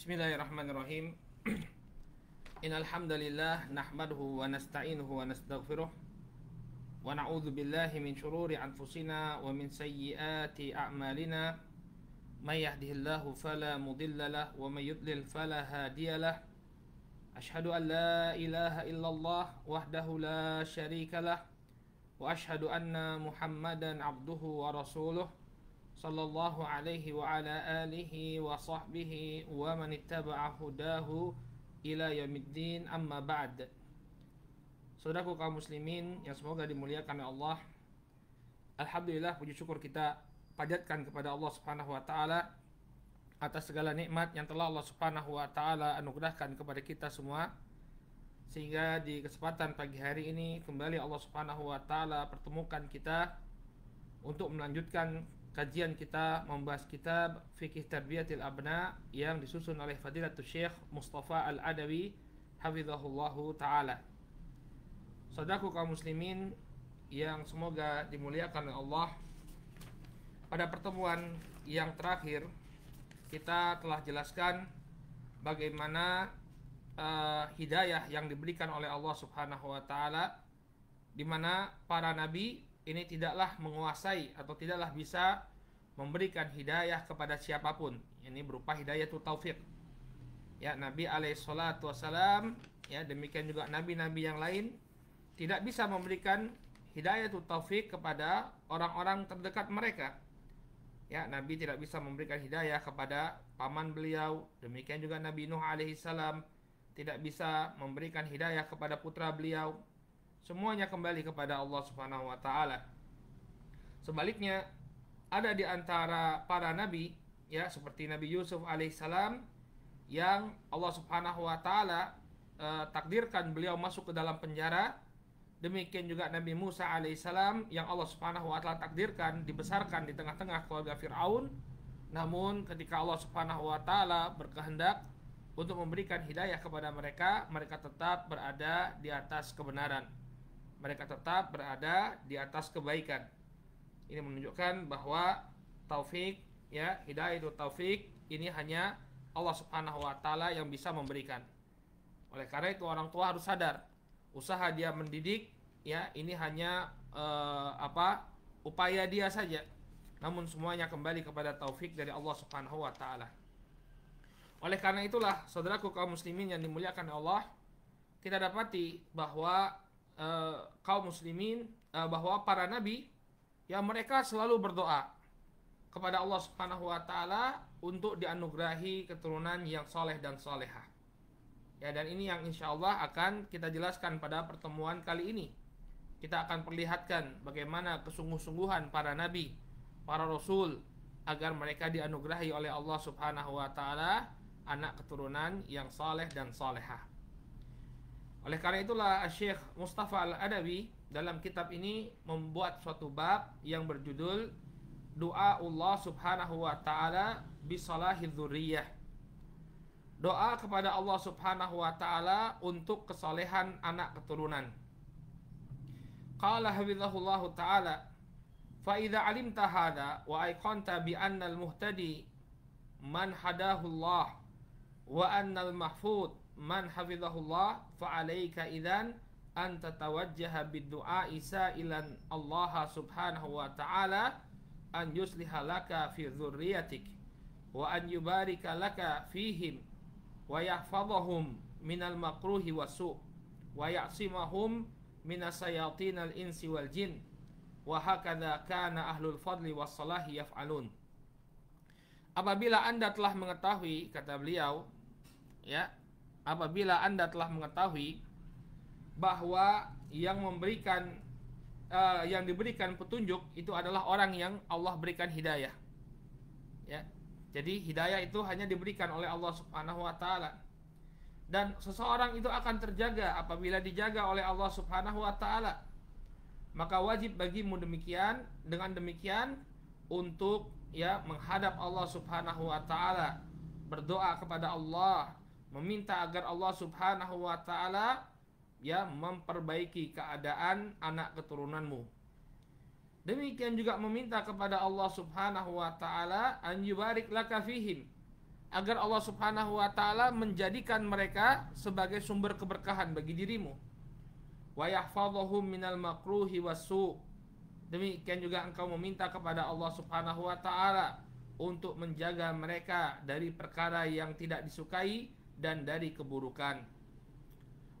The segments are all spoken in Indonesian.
Bismillahirrahmanirrahim. Innal hamdalillah nahmaduhu wa nasta'inuhu wa nastaghfiruh wa na'udzu billahi min shururi anfusina wa min sayyiati a'malina. May yahdihillahu fala mudilla wa may yudlil fala hadiyalah. Ashhadu an la ilaha illallah wahdahu la syarika wa ashhadu anna Muhammadan abduhu wa rasuluh sallallahu alaihi wa ala alihi wa sahbihi wa man ittaba'a hudahu ila yaumiddin amma ba'd. Saudaraku kaum muslimin yang semoga dimuliakan oleh Allah. Alhamdulillah puji syukur kita panjatkan kepada Allah Subhanahu wa taala atas segala nikmat yang telah Allah Subhanahu wa taala anugerahkan kepada kita semua sehingga di kesempatan pagi hari ini kembali Allah Subhanahu wa taala pertemukan kita untuk melanjutkan kajian kita membahas kitab Fikih Tarbiyatil Abna yang disusun oleh Fadilatul Syekh Mustafa Al-Adawi hafizahullahu taala. Saudaraku kaum muslimin yang semoga dimuliakan oleh Allah. Pada pertemuan yang terakhir kita telah jelaskan bagaimana uh, hidayah yang diberikan oleh Allah Subhanahu wa taala di mana para nabi ini tidaklah menguasai atau tidaklah bisa memberikan hidayah kepada siapapun. Ini berupa hidayah itu taufik. Ya, Nabi Alaihissalam. ya demikian juga nabi-nabi yang lain tidak bisa memberikan hidayah itu taufik kepada orang-orang terdekat mereka. Ya, Nabi tidak bisa memberikan hidayah kepada paman beliau. Demikian juga Nabi Nuh alaihissalam tidak bisa memberikan hidayah kepada putra beliau. Semuanya kembali kepada Allah Subhanahu wa taala. Sebaliknya, ada di antara para nabi ya seperti Nabi Yusuf alaihissalam yang Allah Subhanahu wa taala e, takdirkan beliau masuk ke dalam penjara. Demikian juga Nabi Musa alaihissalam yang Allah Subhanahu wa taala takdirkan dibesarkan di tengah-tengah keluarga Firaun. Namun ketika Allah Subhanahu wa taala berkehendak untuk memberikan hidayah kepada mereka, mereka tetap berada di atas kebenaran mereka tetap berada di atas kebaikan. Ini menunjukkan bahwa taufik ya, hidayah itu taufik ini hanya Allah Subhanahu wa taala yang bisa memberikan. Oleh karena itu orang tua harus sadar, usaha dia mendidik ya ini hanya eh, apa? upaya dia saja. Namun semuanya kembali kepada taufik dari Allah Subhanahu wa taala. Oleh karena itulah saudaraku kaum muslimin yang dimuliakan Allah, kita dapati bahwa uh, kaum muslimin uh, bahwa para nabi ya mereka selalu berdoa kepada Allah Subhanahu wa taala untuk dianugerahi keturunan yang soleh dan solehah. Ya dan ini yang insya Allah akan kita jelaskan pada pertemuan kali ini. Kita akan perlihatkan bagaimana kesungguh-sungguhan para nabi, para rasul agar mereka dianugerahi oleh Allah Subhanahu wa taala anak keturunan yang soleh dan solehah. Oleh karena itulah Syekh Mustafa Al-Adawi dalam kitab ini membuat suatu bab yang berjudul Doa Allah Subhanahu wa taala bisalahid dzurriyah. Doa kepada Allah Subhanahu wa taala untuk kesalehan anak keturunan. Qala hafizahullah taala fa idza alimta hada wa aiqanta bi anna al-muhtadi man hadahu Allah wa anna al-mahfud man hafizahullah fa alayka idzan an tatawajjaha biddu'a isa ilan Allah subhanahu wa ta'ala an yusliha laka fi dzurriyyatik wa an yubarika laka fihim wa yahfadhahum minal makruhi wa su' wa ya'simahum minas sayatin al insi wal jin wa hakadha kana ahlul fadli was salahi yaf'alun apabila Anda telah mengetahui kata beliau ya apabila Anda telah mengetahui bahwa yang memberikan uh, yang diberikan petunjuk itu adalah orang yang Allah berikan hidayah. Ya. Jadi hidayah itu hanya diberikan oleh Allah Subhanahu wa taala. Dan seseorang itu akan terjaga apabila dijaga oleh Allah Subhanahu wa taala. Maka wajib bagimu demikian dengan demikian untuk ya menghadap Allah Subhanahu wa taala, berdoa kepada Allah meminta agar Allah Subhanahu wa taala ya memperbaiki keadaan anak keturunanmu. Demikian juga meminta kepada Allah Subhanahu wa taala an yubarik laka agar Allah Subhanahu wa taala menjadikan mereka sebagai sumber keberkahan bagi dirimu. Wa yahfadhahum minal makruhi wasu. Demikian juga engkau meminta kepada Allah Subhanahu wa taala untuk menjaga mereka dari perkara yang tidak disukai dan dari keburukan.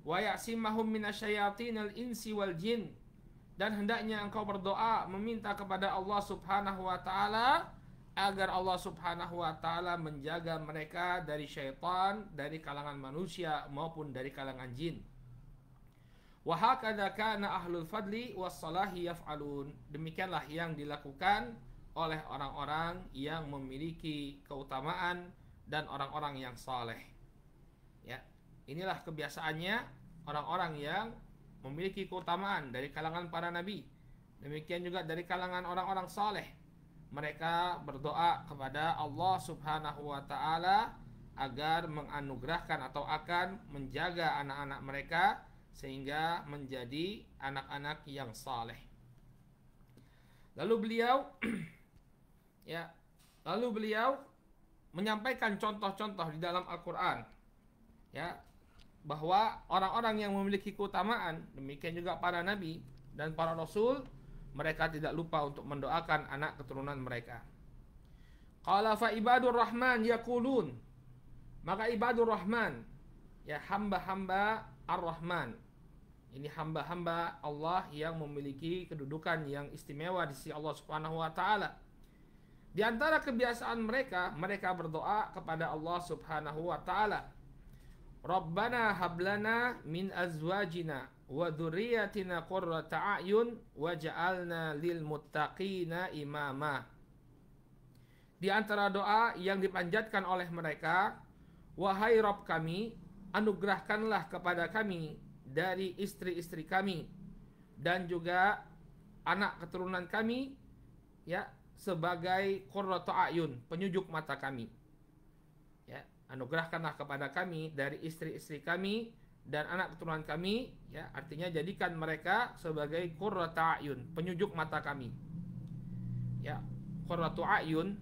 Wa ya'simahum al insi wal jin dan hendaknya engkau berdoa meminta kepada Allah Subhanahu wa taala agar Allah Subhanahu wa taala menjaga mereka dari syaitan, dari kalangan manusia maupun dari kalangan jin. Wa hakadha kana ahlul fadli was salahi yaf'alun. Demikianlah yang dilakukan oleh orang-orang yang memiliki keutamaan dan orang-orang yang saleh. Inilah kebiasaannya orang-orang yang memiliki keutamaan dari kalangan para nabi. Demikian juga dari kalangan orang-orang saleh. Mereka berdoa kepada Allah Subhanahu wa taala agar menganugerahkan atau akan menjaga anak-anak mereka sehingga menjadi anak-anak yang saleh. Lalu beliau ya, lalu beliau menyampaikan contoh-contoh di dalam Al-Qur'an. Ya, bahwa orang-orang yang memiliki keutamaan, demikian juga para nabi dan para rasul, mereka tidak lupa untuk mendoakan anak keturunan mereka. Qala fa ibadur rahman yaqulun Maka ibadur rahman, ya hamba-hamba ar-rahman. Ini hamba-hamba Allah yang memiliki kedudukan yang istimewa di sisi Allah Subhanahu wa taala. Di antara kebiasaan mereka, mereka berdoa kepada Allah Subhanahu wa taala. Rabbana hablana min azwajina wa dhurriyyatina qurrata a'yun waj'alna lil muttaqina imama. Di antara doa yang dipanjatkan oleh mereka, wahai Rob kami, anugerahkanlah kepada kami dari istri-istri kami dan juga anak keturunan kami ya sebagai qurrata ayun, penyujuk mata kami anugerahkanlah kepada kami dari istri-istri kami dan anak keturunan kami ya artinya jadikan mereka sebagai qurrata ayun penyujuk mata kami ya qurratu ayun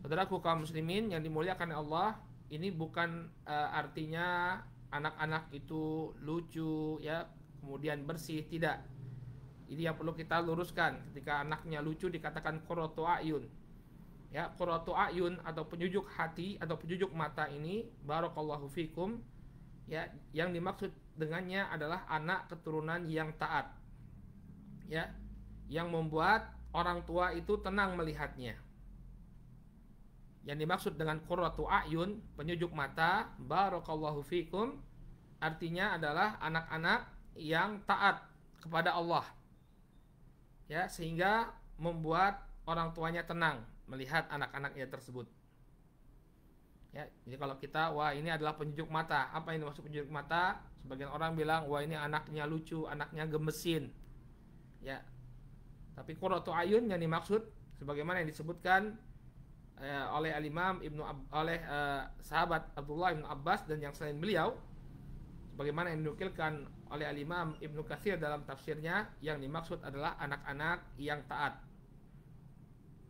saudaraku kaum muslimin yang dimuliakan Allah ini bukan uh, artinya anak-anak itu lucu ya kemudian bersih tidak ini yang perlu kita luruskan ketika anaknya lucu dikatakan qurratu ayun ya qurratu ayun atau penyujuk hati atau penyujuk mata ini barakallahu fikum ya yang dimaksud dengannya adalah anak keturunan yang taat ya yang membuat orang tua itu tenang melihatnya yang dimaksud dengan qurratu ayun penyujuk mata barakallahu fikum artinya adalah anak-anak yang taat kepada Allah ya sehingga membuat orang tuanya tenang melihat anak-anaknya tersebut. Ya, jadi kalau kita wah ini adalah penyejuk mata. Apa ini maksud penyejuk mata? Sebagian orang bilang wah ini anaknya lucu, anaknya gemesin. Ya. Tapi qurratu ayun yang dimaksud sebagaimana yang disebutkan eh, oleh al-Imam Ibnu Ab, oleh eh, sahabat Abdullah ibnu Abbas dan yang selain beliau sebagaimana yang dinukilkan oleh al-Imam Ibnu Katsir dalam tafsirnya yang dimaksud adalah anak-anak yang taat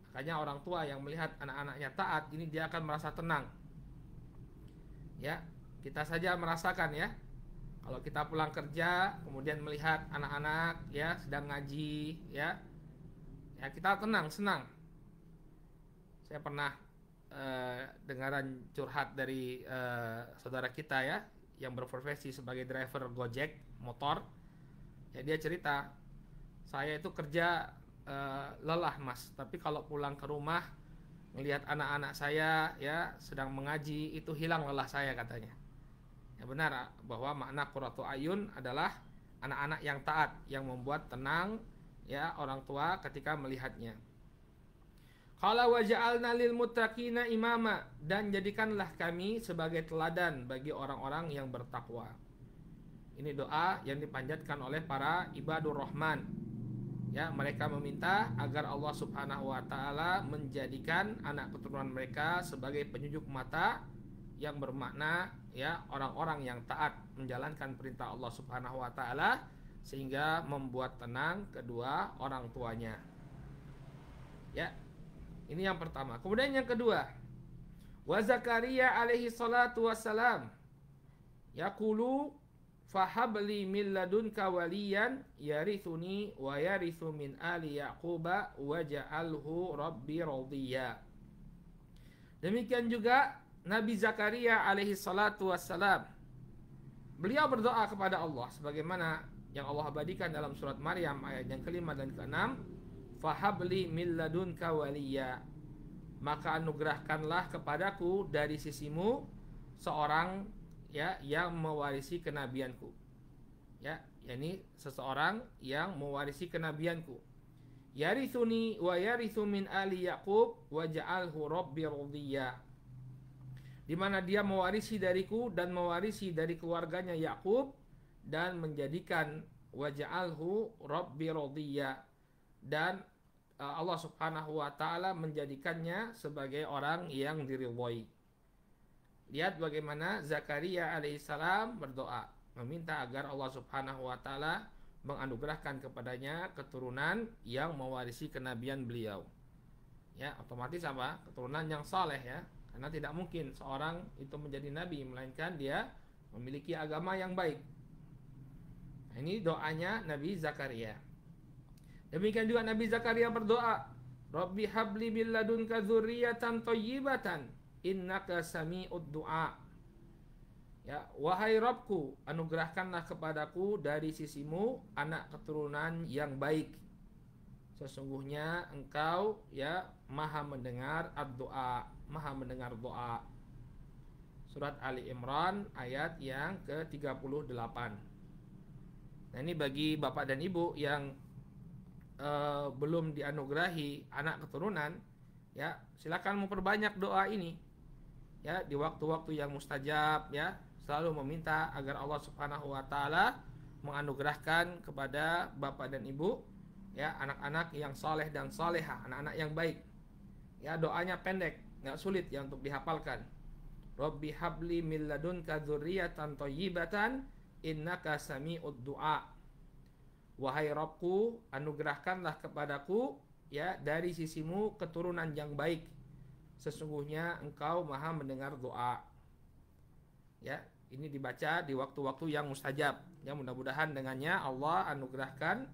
Makanya orang tua yang melihat anak-anaknya taat ini dia akan merasa tenang. Ya, kita saja merasakan ya. Kalau kita pulang kerja kemudian melihat anak-anak ya sedang ngaji ya. Ya kita tenang, senang. Saya pernah eh, dengaran curhat dari eh, saudara kita ya yang berprofesi sebagai driver Gojek motor. Ya dia cerita, saya itu kerja Eh, lelah mas tapi kalau pulang ke rumah melihat anak-anak saya ya sedang mengaji itu hilang lelah saya katanya ya benar ah, bahwa makna kuratu ayun adalah anak-anak yang taat yang membuat tenang ya orang tua ketika melihatnya wajah waja'alna lil mutakina imama dan jadikanlah kami sebagai teladan bagi orang-orang yang bertakwa. Ini doa yang dipanjatkan oleh para ibadur rahman ya mereka meminta agar Allah Subhanahu wa taala menjadikan anak keturunan mereka sebagai penyujuk mata yang bermakna ya orang-orang yang taat menjalankan perintah Allah Subhanahu wa taala sehingga membuat tenang kedua orang tuanya. Ya. Ini yang pertama. Kemudian yang kedua. Wa Zakaria alaihi salatu wassalam yaqulu fahabli min ladunka waliyan yarithuni wa yarithu min ali yaquba waja'alhu rabbi radhiya demikian juga Nabi Zakaria alaihi salatu wassalam beliau berdoa kepada Allah sebagaimana yang Allah abadikan dalam surat Maryam ayat yang kelima dan keenam fahabli min ladunka waliya maka anugerahkanlah kepadaku dari sisimu seorang ya yang mewarisi kenabianku ya yakni seseorang yang mewarisi kenabianku yarithuni wa yarithu min ali yaqub wa ja'alhu rabbi radiyah di mana dia mewarisi dariku dan mewarisi dari keluarganya Yakub dan menjadikan waja'alhu rabbi radiyah dan eh, Allah Subhanahu wa taala menjadikannya sebagai orang yang diridhoi. Lihat bagaimana Zakaria alaihissalam berdoa, meminta agar Allah Subhanahu wa taala menganugerahkan kepadanya keturunan yang mewarisi kenabian beliau. Ya, otomatis apa? Keturunan yang saleh ya. Karena tidak mungkin seorang itu menjadi nabi melainkan dia memiliki agama yang baik. Nah, ini doanya Nabi Zakaria. Demikian juga Nabi Zakaria berdoa, "Rabbi habli bil ladunka dzurriatan thayyibatan." innaka sami'ud du'a ya wahai Robku anugerahkanlah kepadaku dari sisimu anak keturunan yang baik sesungguhnya engkau ya maha mendengar doa maha mendengar doa surat Ali Imran ayat yang ke-38 nah ini bagi bapak dan ibu yang eh, belum dianugerahi anak keturunan ya silakan memperbanyak doa ini ya di waktu-waktu yang mustajab ya selalu meminta agar Allah Subhanahu wa taala menganugerahkan kepada bapak dan ibu ya anak-anak yang soleh dan soleha anak-anak yang baik ya doanya pendek nggak sulit ya untuk dihafalkan Robbi habli milladun kadzurriyatan thayyibatan innaka sami'ud du'a wahai Robku anugerahkanlah kepadaku ya dari sisimu keturunan yang baik sesungguhnya engkau maha mendengar doa. Ya, ini dibaca di waktu-waktu yang mustajab. Ya, mudah-mudahan dengannya Allah anugerahkan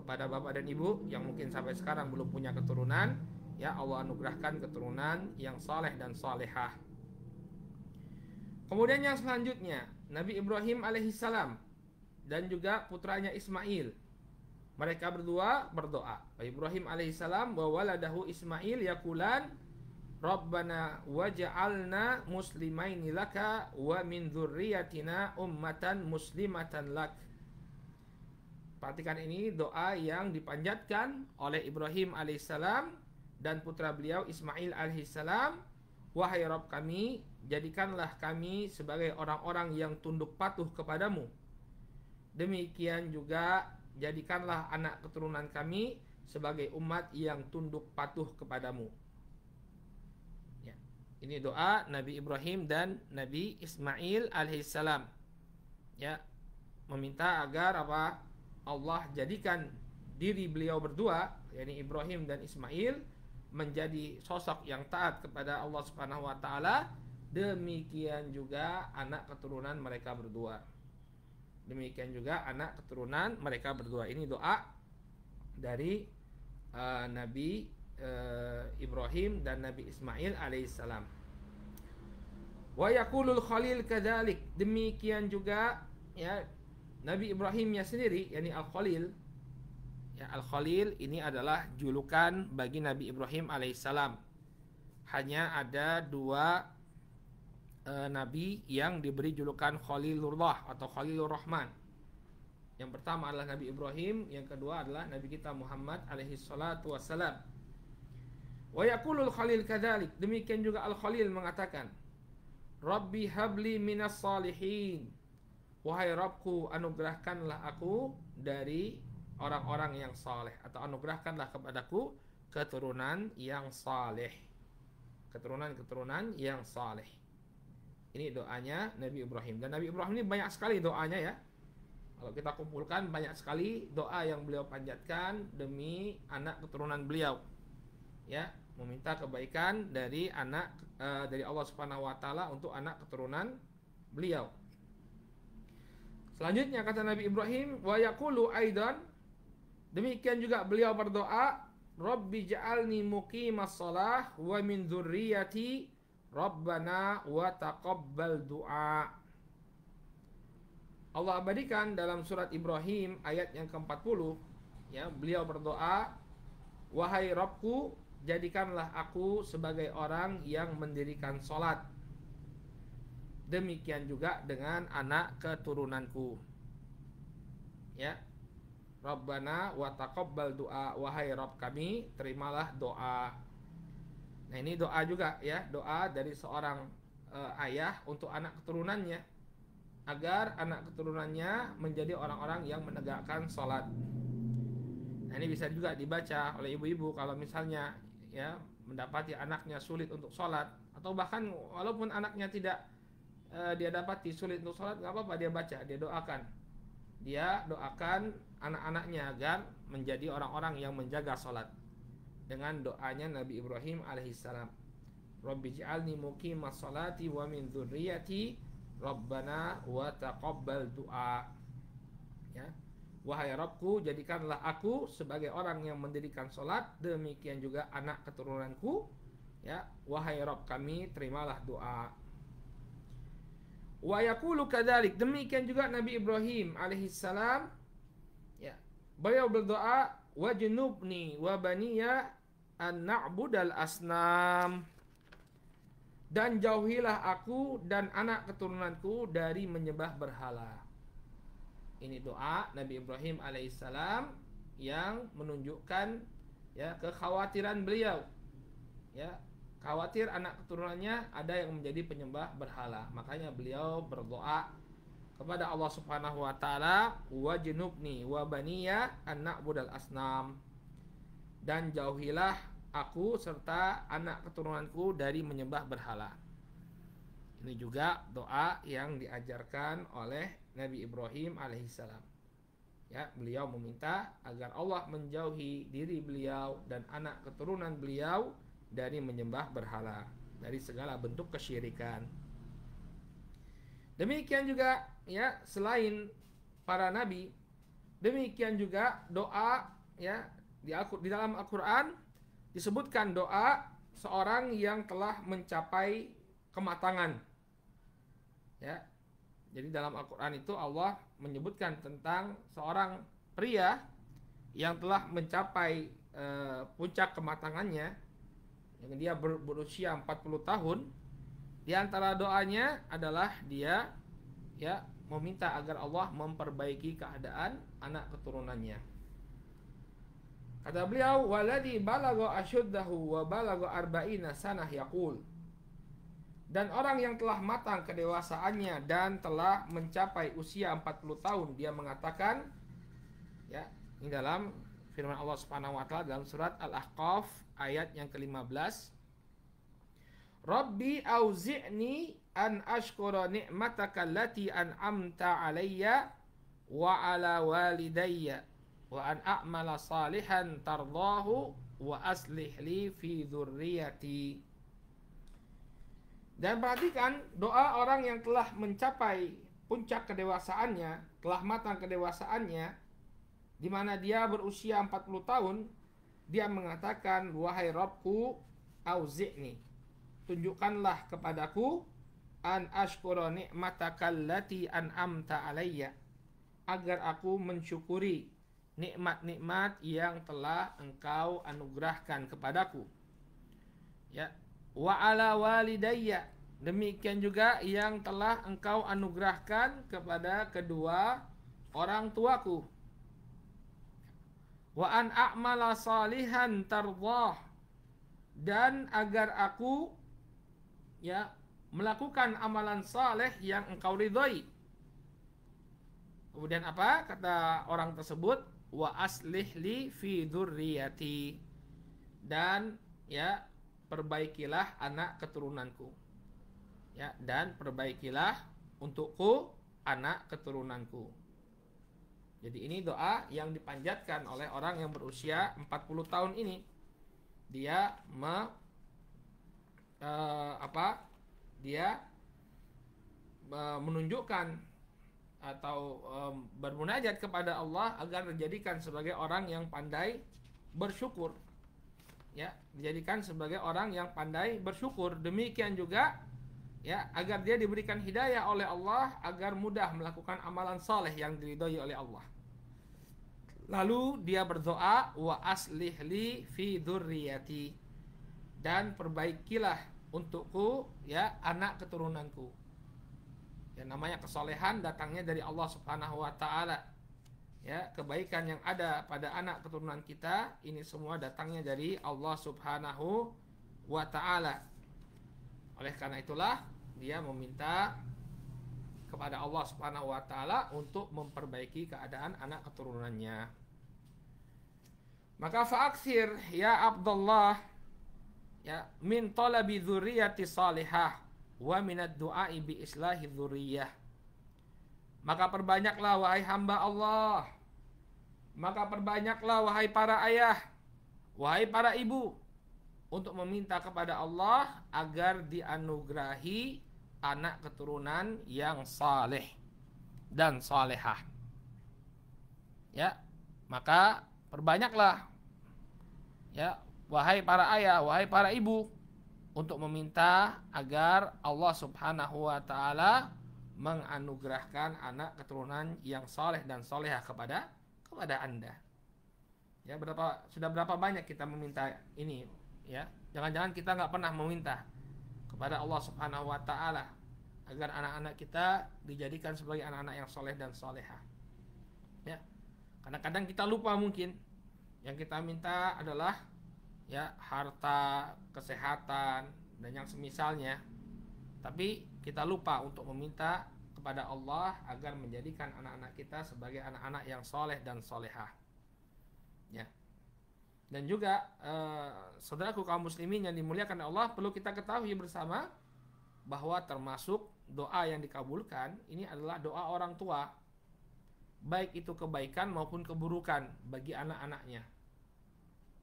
kepada bapak dan ibu yang mungkin sampai sekarang belum punya keturunan, ya Allah anugerahkan keturunan yang saleh dan salehah. Kemudian yang selanjutnya, Nabi Ibrahim alaihissalam dan juga putranya Ismail mereka berdua berdoa. Ibrahim alaihissalam bahwa ladahu Ismail yakulan Rabbana waj'alna muslimaini laka wa min dzurriyyatina ummatan muslimatan lak. Perhatikan ini doa yang dipanjatkan oleh Ibrahim alaihissalam dan putra beliau Ismail alaihissalam. Wahai Rob kami, jadikanlah kami sebagai orang-orang yang tunduk patuh kepadamu. Demikian juga jadikanlah anak keturunan kami sebagai umat yang tunduk patuh kepadamu. Ini doa Nabi Ibrahim dan Nabi Ismail alaihissalam. Ya, meminta agar apa? Allah jadikan diri beliau berdua, yaitu Ibrahim dan Ismail menjadi sosok yang taat kepada Allah Subhanahu wa taala, demikian juga anak keturunan mereka berdua. Demikian juga anak keturunan mereka berdua. Ini doa dari uh, Nabi uh, Ibrahim dan Nabi Ismail alaihissalam. Wa yakulul Khalil kadalik. Demikian juga ya Nabi Ibrahimnya sendiri yakni Al Khalil. Ya Al Khalil ini adalah julukan bagi Nabi Ibrahim alaihissalam. Hanya ada dua uh, nabi yang diberi julukan Khalilullah atau Khalilur Rahman. Yang pertama adalah Nabi Ibrahim, yang kedua adalah Nabi kita Muhammad alaihi salatu wassalam. Wa yaqulul Khalil kadzalik. Demikian juga Al Khalil mengatakan, Rabbi habli minas salihin. Wahai Rabbku, anugerahkanlah aku dari orang-orang yang saleh atau anugerahkanlah kepadaku keturunan yang saleh. Keturunan-keturunan yang saleh. Ini doanya Nabi Ibrahim dan Nabi Ibrahim ini banyak sekali doanya ya. Kalau kita kumpulkan banyak sekali doa yang beliau panjatkan demi anak keturunan beliau ya meminta kebaikan dari anak e, dari Allah Subhanahu wa taala untuk anak keturunan beliau. Selanjutnya kata Nabi Ibrahim wa yaqulu aidan demikian juga beliau berdoa Rabbi ja'alni muqimas shalah wa min dzurriyyati Rabbana wa taqabbal du'a. Allah abadikan dalam surat Ibrahim ayat yang ke-40 ya beliau berdoa wahai Rabbku jadikanlah aku sebagai orang yang mendirikan sholat. Demikian juga dengan anak keturunanku. Ya. Rabbana wa taqabbal doa wahai Rabb kami, terimalah doa. Nah, ini doa juga ya, doa dari seorang e, ayah untuk anak keturunannya agar anak keturunannya menjadi orang-orang yang menegakkan sholat. Nah, ini bisa juga dibaca oleh ibu-ibu kalau misalnya ya mendapati anaknya sulit untuk sholat atau bahkan walaupun anaknya tidak e, dia dapati sulit untuk sholat nggak apa-apa dia baca dia doakan dia doakan anak-anaknya agar menjadi orang-orang yang menjaga sholat dengan doanya Nabi Ibrahim alaihissalam Rabbi ja'alni muqimas wa min dzurriyyati Rabbana wa taqabbal du'a ya Wahai Robku, jadikanlah aku sebagai orang yang mendirikan sholat, demikian juga anak keturunanku. Ya, wahai Rob kami, terimalah doa. Wa kadalik. Demikian juga Nabi Ibrahim alaihissalam. Ya, beliau berdoa, wa wabaniya wa baniya an na'budal asnam. Dan jauhilah aku dan anak keturunanku dari menyembah berhala. Ini doa Nabi Ibrahim alaihissalam yang menunjukkan ya kekhawatiran beliau. Ya, khawatir anak keturunannya ada yang menjadi penyembah berhala. Makanya beliau berdoa kepada Allah Subhanahu wa taala, "Wa junubni wa baniya anak budal asnam." Dan jauhilah aku serta anak keturunanku dari menyembah berhala. Ini juga doa yang diajarkan oleh Nabi Ibrahim alaihissalam. Ya, beliau meminta agar Allah menjauhi diri beliau dan anak keturunan beliau dari menyembah berhala, dari segala bentuk kesyirikan. Demikian juga ya selain para nabi, demikian juga doa ya di di dalam Al-Qur'an disebutkan doa seorang yang telah mencapai kematangan. Ya, jadi dalam Al-Quran itu Allah menyebutkan tentang seorang pria yang telah mencapai e, puncak kematangannya yang dia ber, berusia 40 tahun di antara doanya adalah dia ya meminta agar Allah memperbaiki keadaan anak keturunannya. Kata beliau, "Waladi balago asyuddahu wa balago arba'ina sanah yaqul." Dan orang yang telah matang kedewasaannya dan telah mencapai usia 40 tahun, dia mengatakan ya, di dalam firman Allah Subhanahu wa taala dalam surat Al-Ahqaf ayat yang ke-15 Rabbi auzi'ni an ashkura ni'mataka allati an'amta alayya wa ala walidayya wa an a'mala salihan tardahu wa aslih li fi dhurriyyati dan perhatikan doa orang yang telah mencapai puncak kedewasaannya, telah matang kedewasaannya, di mana dia berusia 40 tahun, dia mengatakan, "Wahai Robku, auzi'ni. Tunjukkanlah kepadaku an ashkura ni'mataka allati amta alaiya, Agar aku mensyukuri nikmat-nikmat yang telah engkau anugerahkan kepadaku. Ya, wa ala walidayya demikian juga yang telah engkau anugerahkan kepada kedua orang tuaku wa an a'mala salihan tardah dan agar aku ya melakukan amalan saleh yang engkau ridhoi kemudian apa kata orang tersebut wa aslih li fi dan ya perbaikilah anak keturunanku. Ya, dan perbaikilah untukku anak keturunanku. Jadi ini doa yang dipanjatkan oleh orang yang berusia 40 tahun ini. Dia me eh, apa? Dia menunjukkan atau bermunajat kepada Allah agar dijadikan sebagai orang yang pandai bersyukur ya dijadikan sebagai orang yang pandai bersyukur demikian juga ya agar dia diberikan hidayah oleh Allah agar mudah melakukan amalan saleh yang diridhoi oleh Allah lalu dia berdoa wa aslih li fi dan perbaikilah untukku ya anak keturunanku ya namanya kesolehan datangnya dari Allah Subhanahu wa taala ya kebaikan yang ada pada anak keturunan kita ini semua datangnya dari Allah Subhanahu wa taala. Oleh karena itulah dia meminta kepada Allah Subhanahu wa taala untuk memperbaiki keadaan anak keturunannya. Maka fa'aksir ya Abdullah ya min talabi dzurriyyati salihah wa minad du'a bi islahi dzurriyyah maka perbanyaklah wahai hamba Allah. Maka perbanyaklah wahai para ayah, wahai para ibu untuk meminta kepada Allah agar dianugerahi anak keturunan yang saleh dan salehah. Ya, maka perbanyaklah ya wahai para ayah, wahai para ibu untuk meminta agar Allah Subhanahu wa taala menganugerahkan anak keturunan yang soleh dan soleha kepada kepada anda. Ya berapa sudah berapa banyak kita meminta ini ya jangan-jangan kita nggak pernah meminta kepada Allah Subhanahu Wa Taala agar anak-anak kita dijadikan sebagai anak-anak yang soleh dan soleha. Ya kadang-kadang kita lupa mungkin yang kita minta adalah ya harta, kesehatan dan yang semisalnya. Tapi kita lupa untuk meminta kepada Allah agar menjadikan anak-anak kita sebagai anak-anak yang soleh dan solehah. Ya. Dan juga eh, saudaraku kaum muslimin yang dimuliakan Allah perlu kita ketahui bersama bahwa termasuk doa yang dikabulkan ini adalah doa orang tua baik itu kebaikan maupun keburukan bagi anak-anaknya.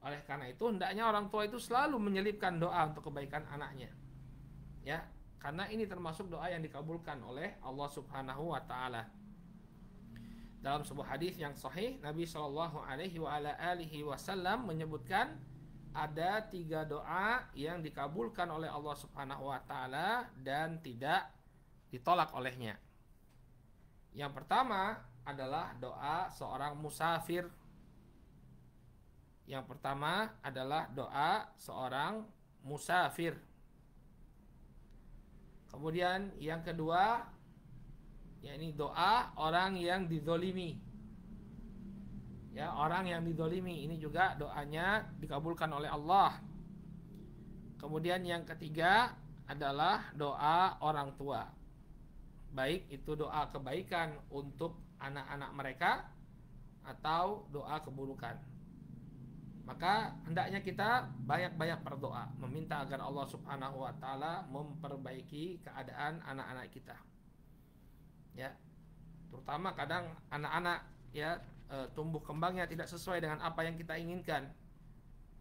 Oleh karena itu hendaknya orang tua itu selalu menyelipkan doa untuk kebaikan anaknya. Ya, karena ini termasuk doa yang dikabulkan oleh Allah Subhanahu wa taala. Dalam sebuah hadis yang sahih, Nabi Shallallahu alaihi wa ala alihi wasallam menyebutkan ada tiga doa yang dikabulkan oleh Allah Subhanahu wa taala dan tidak ditolak olehnya. Yang pertama adalah doa seorang musafir. Yang pertama adalah doa seorang musafir. Kemudian yang kedua ya ini doa orang yang didolimi ya orang yang didolimi ini juga doanya dikabulkan oleh Allah kemudian yang ketiga adalah doa orang tua baik itu doa kebaikan untuk anak-anak mereka atau doa keburukan maka hendaknya kita banyak-banyak berdoa, meminta agar Allah Subhanahu wa taala memperbaiki keadaan anak-anak kita. Ya. Terutama kadang anak-anak ya e, tumbuh kembangnya tidak sesuai dengan apa yang kita inginkan.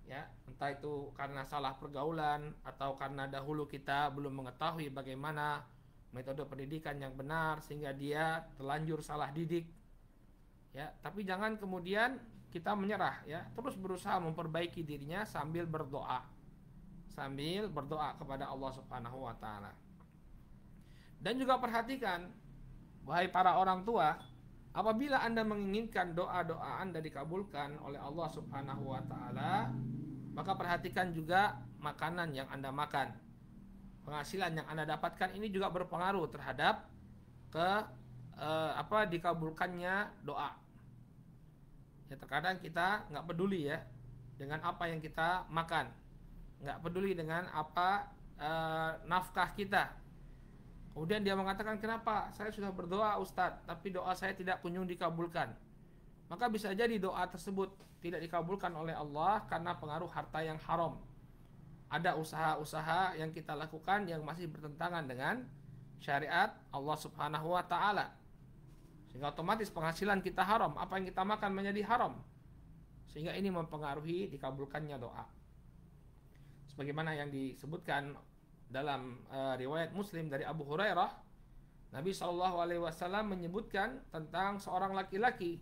Ya, entah itu karena salah pergaulan atau karena dahulu kita belum mengetahui bagaimana metode pendidikan yang benar sehingga dia terlanjur salah didik. Ya, tapi jangan kemudian kita menyerah ya, terus berusaha memperbaiki dirinya sambil berdoa. Sambil berdoa kepada Allah Subhanahu wa taala. Dan juga perhatikan wahai para orang tua, apabila Anda menginginkan doa-doa Anda dikabulkan oleh Allah Subhanahu wa taala, maka perhatikan juga makanan yang Anda makan. Penghasilan yang Anda dapatkan ini juga berpengaruh terhadap ke eh, apa dikabulkannya doa ya terkadang kita nggak peduli ya dengan apa yang kita makan nggak peduli dengan apa e, nafkah kita kemudian dia mengatakan kenapa saya sudah berdoa Ustadz tapi doa saya tidak kunjung dikabulkan maka bisa jadi doa tersebut tidak dikabulkan oleh Allah karena pengaruh harta yang haram ada usaha-usaha yang kita lakukan yang masih bertentangan dengan syariat Allah Subhanahu wa taala sehingga otomatis penghasilan kita haram, apa yang kita makan menjadi haram. Sehingga ini mempengaruhi dikabulkannya doa. Sebagaimana yang disebutkan dalam uh, riwayat Muslim dari Abu Hurairah, Nabi Shallallahu Alaihi Wasallam menyebutkan tentang seorang laki-laki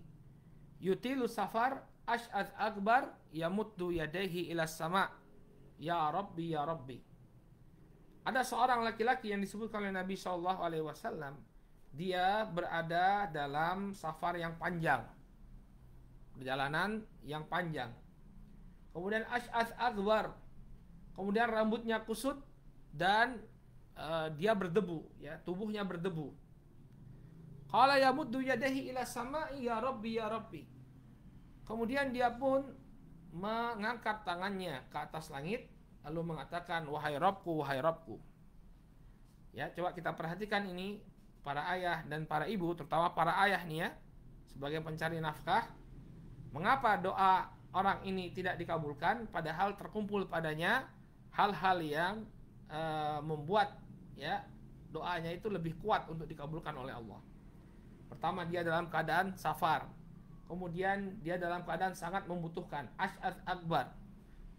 yutilu safar ash'ad akbar yamuddu yadehi ilas sama ya Rabbi ya Rabbi ada seorang laki-laki yang disebutkan oleh Nabi Shallallahu Alaihi Wasallam dia berada dalam safar yang panjang. Perjalanan yang panjang. Kemudian ash'ath azwar. Kemudian rambutnya kusut dan uh, dia berdebu ya, tubuhnya berdebu. Qala yamuddu yadahi ila sama'i ya rabbi ya rabbi. Kemudian dia pun mengangkat tangannya ke atas langit lalu mengatakan wahai Robku wahai Robku. Ya, coba kita perhatikan ini para ayah dan para ibu, terutama para ayah nih ya, sebagai pencari nafkah, mengapa doa orang ini tidak dikabulkan padahal terkumpul padanya hal-hal yang e, membuat ya doanya itu lebih kuat untuk dikabulkan oleh Allah. Pertama dia dalam keadaan safar. Kemudian dia dalam keadaan sangat membutuhkan asad akbar.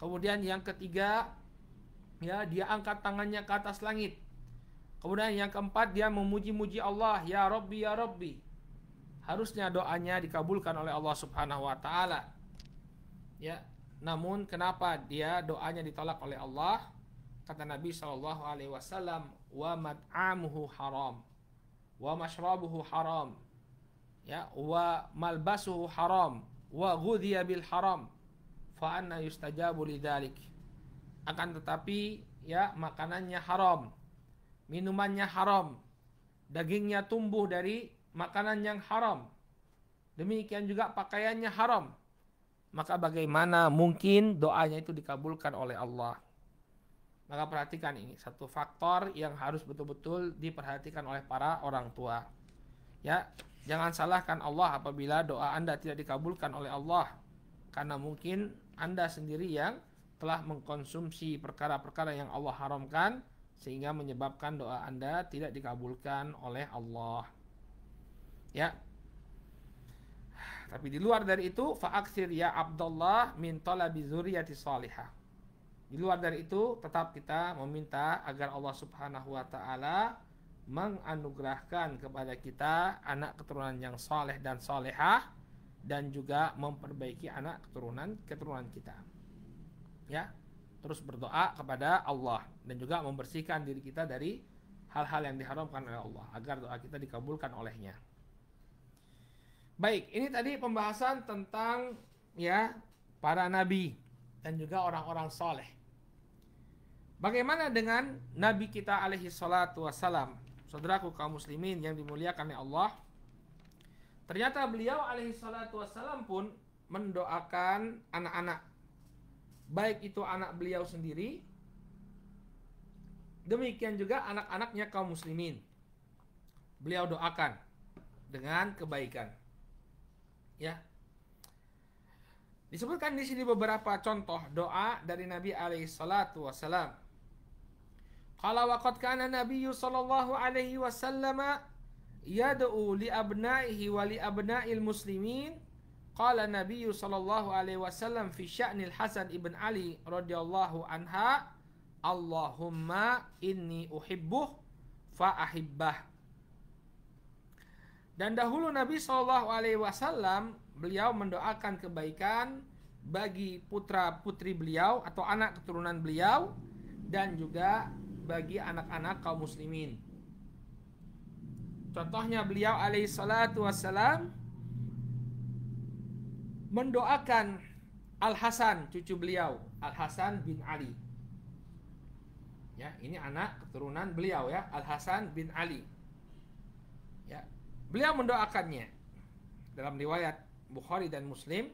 Kemudian yang ketiga ya dia angkat tangannya ke atas langit Kemudian yang keempat dia memuji-muji Allah, ya Robbi ya Robbi. Harusnya doanya dikabulkan oleh Allah Subhanahu wa taala. Ya. Namun kenapa dia doanya ditolak oleh Allah? Kata Nabi Shallallahu alaihi wasallam, "Wa mat'amuhu haram, wa mashrabuhu haram." Ya, wa malbasuhu haram, wa ghudhiya bil haram. Fa anna yustajabu Akan tetapi ya makanannya haram, minumannya haram, dagingnya tumbuh dari makanan yang haram. Demikian juga pakaiannya haram. Maka bagaimana mungkin doanya itu dikabulkan oleh Allah? Maka perhatikan ini satu faktor yang harus betul-betul diperhatikan oleh para orang tua. Ya, jangan salahkan Allah apabila doa Anda tidak dikabulkan oleh Allah karena mungkin Anda sendiri yang telah mengkonsumsi perkara-perkara yang Allah haramkan sehingga menyebabkan doa Anda tidak dikabulkan oleh Allah. Ya. Tapi di luar dari itu fa'aksir ya Abdullah min talabi zuriyati salihah. Di luar dari itu tetap kita meminta agar Allah Subhanahu wa taala menganugerahkan kepada kita anak keturunan yang soleh dan solehah dan juga memperbaiki anak keturunan keturunan kita. Ya, terus berdoa kepada Allah dan juga membersihkan diri kita dari hal-hal yang diharamkan oleh Allah agar doa kita dikabulkan olehnya. Baik, ini tadi pembahasan tentang ya para nabi dan juga orang-orang soleh. Bagaimana dengan nabi kita alaihi salatu wassalam? Saudaraku kaum muslimin yang dimuliakan oleh Allah. Ternyata beliau alaihi salatu wassalam pun mendoakan anak-anak baik itu anak beliau sendiri demikian juga anak-anaknya kaum muslimin beliau doakan dengan kebaikan ya Disebutkan di sini beberapa contoh doa dari Nabi alaihi salatu wasalam. Qala wa kana Nabi sallallahu alaihi wasallam yad'u li abnaihi wa li abnail muslimin Qala Nabi sallallahu alaihi wasallam fi sya'nil Hasan ibn Ali radhiyallahu anha Allahumma inni uhibbuh fa ahibbah. Dan dahulu Nabi sallallahu Alaihi Wasallam beliau mendoakan kebaikan bagi putra putri beliau atau anak keturunan beliau dan juga bagi anak-anak kaum muslimin. Contohnya beliau alaihi salatu wasallam mendoakan Al-Hasan cucu beliau, Al-Hasan bin Ali. Ya, ini anak keturunan beliau ya, Al-Hasan bin Ali. Ya. Beliau mendoakannya. Dalam riwayat Bukhari dan Muslim,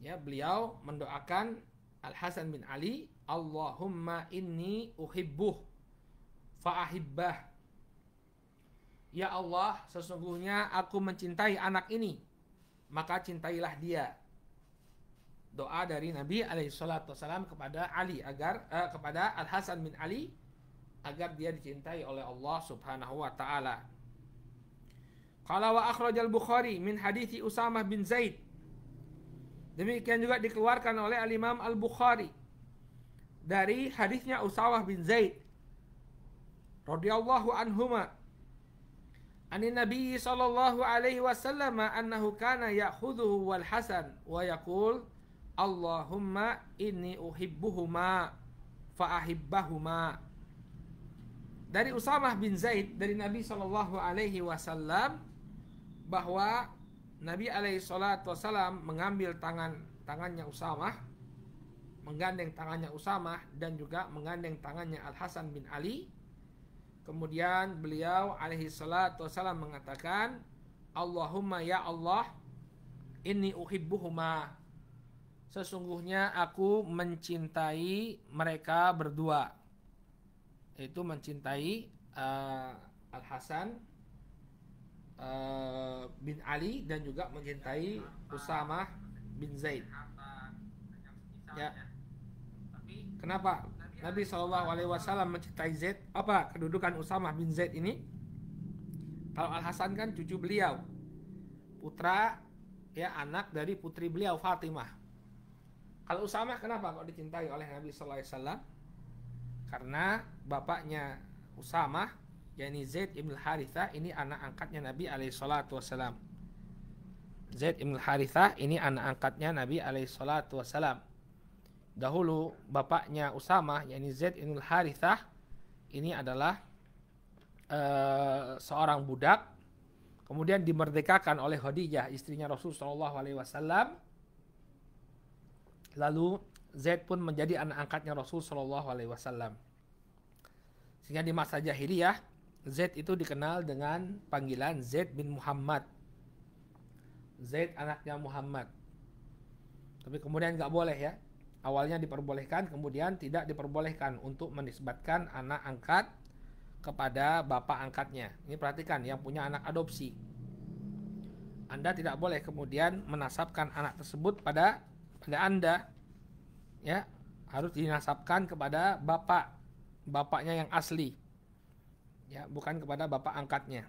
ya, beliau mendoakan Al-Hasan bin Ali, Allahumma inni uhibbuh fa'ahibbah. Ya Allah, sesungguhnya aku mencintai anak ini maka cintailah dia. Doa dari Nabi alaihi salatu kepada Ali agar eh, kepada Al Hasan bin Ali agar dia dicintai oleh Allah Subhanahu wa taala. Qala wa akhrajal Bukhari min hadithi Usamah bin Zaid. Demikian juga dikeluarkan oleh Al-Imam Al-Bukhari dari hadisnya Usamah bin Zaid radhiyallahu anhuma Ani Nabi sallallahu alaihi wasallam annahu kana ya'khudhuhu wal Hasan wa yaqul Allahumma inni uhibbuhuma fa ahibbahuma. Dari Usamah bin Zaid dari Nabi sallallahu alaihi wasallam bahwa Nabi alaihi salatu wasallam mengambil tangan tangannya Usamah menggandeng tangannya Usamah dan juga menggandeng tangannya Al Hasan bin Ali Kemudian beliau alaihi salatu wasalam mengatakan, Allahumma ya Allah, ini uhibbuhuma. Sesungguhnya aku mencintai mereka berdua. Itu mencintai uh, eh, Al Hasan uh, eh, bin Ali dan juga mencintai Usamah bin Zaid. Ya. Kenapa? Nabi Shallallahu Alaihi Wasallam mencintai Zaid apa kedudukan Usama bin Zaid ini? Kalau Al Hasan kan cucu beliau, putra ya anak dari putri beliau Fatimah. Kalau Usama kenapa kok dicintai oleh Nabi Shallallahu Alaihi Wasallam? Karena bapaknya Usama yakni Zaid ibn Harithah ini anak angkatnya Nabi alaihi salatu Zaid ibn Harithah ini anak angkatnya Nabi alaihi salatu dahulu bapaknya Usama yakni Zaid bin Harithah ini adalah uh, seorang budak kemudian dimerdekakan oleh Khadijah istrinya Rasul Shallallahu alaihi wasallam lalu Zaid pun menjadi anak angkatnya Rasul Shallallahu alaihi wasallam sehingga di masa jahiliyah Zaid itu dikenal dengan panggilan Zaid bin Muhammad Zaid anaknya Muhammad tapi kemudian nggak boleh ya awalnya diperbolehkan kemudian tidak diperbolehkan untuk menisbatkan anak angkat kepada bapak angkatnya. Ini perhatikan yang punya anak adopsi. Anda tidak boleh kemudian menasabkan anak tersebut pada pada Anda. Ya, harus dinasabkan kepada bapak bapaknya yang asli. Ya, bukan kepada bapak angkatnya.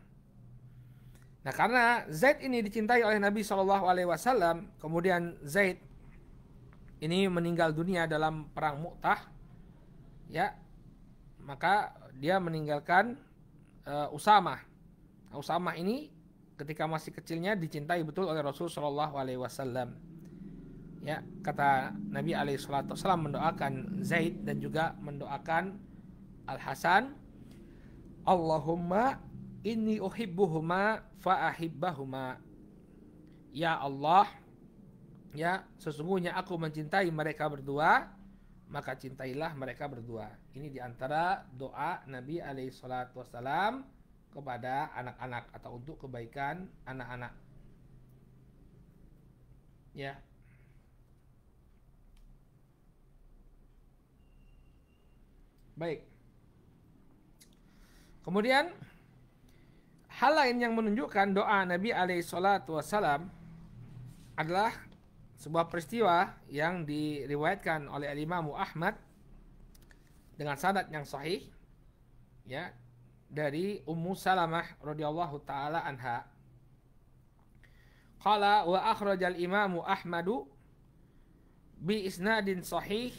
Nah, karena Zaid ini dicintai oleh Nabi Shallallahu alaihi wasallam, kemudian Zaid ini meninggal dunia dalam perang Mu'tah ya maka dia meninggalkan uh, eh, Usama nah, Usamah ini ketika masih kecilnya dicintai betul oleh Rasul Shallallahu Alaihi Wasallam ya kata Nabi Alaihi Wasallam mendoakan Zaid dan juga mendoakan Al Hasan Allahumma inni uhibbuhuma faahibbahuma ya Allah ya sesungguhnya aku mencintai mereka berdua maka cintailah mereka berdua ini diantara doa Nabi alaihi kepada anak-anak atau untuk kebaikan anak-anak ya baik kemudian hal lain yang menunjukkan doa Nabi alaihi adalah sebuah peristiwa yang diriwayatkan oleh Imam Ahmad dengan sanad yang sahih ya dari Ummu Salamah radhiyallahu taala anha. Qala wa akhrajal Imam Ahmad bi isnadin sahih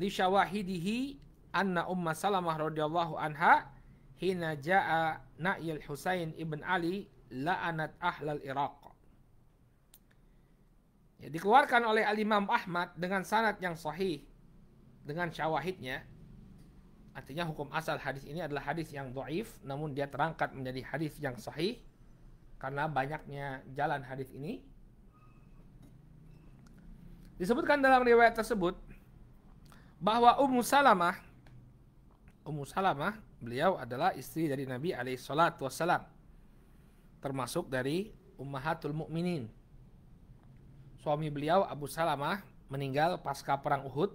li syawahidihi anna Umma Salamah radhiyallahu anha hina jaa Na'il Husain ibn Ali la'anat ahlal Iraq ya, dikeluarkan oleh Al-Imam Ahmad dengan sanad yang sahih dengan syawahidnya artinya hukum asal hadis ini adalah hadis yang doif namun dia terangkat menjadi hadis yang sahih karena banyaknya jalan hadis ini disebutkan dalam riwayat tersebut bahwa Ummu Salamah Ummu Salamah beliau adalah istri dari Nabi alaihi salatu termasuk dari Ummahatul Mukminin suami beliau Abu Salamah meninggal pasca perang Uhud.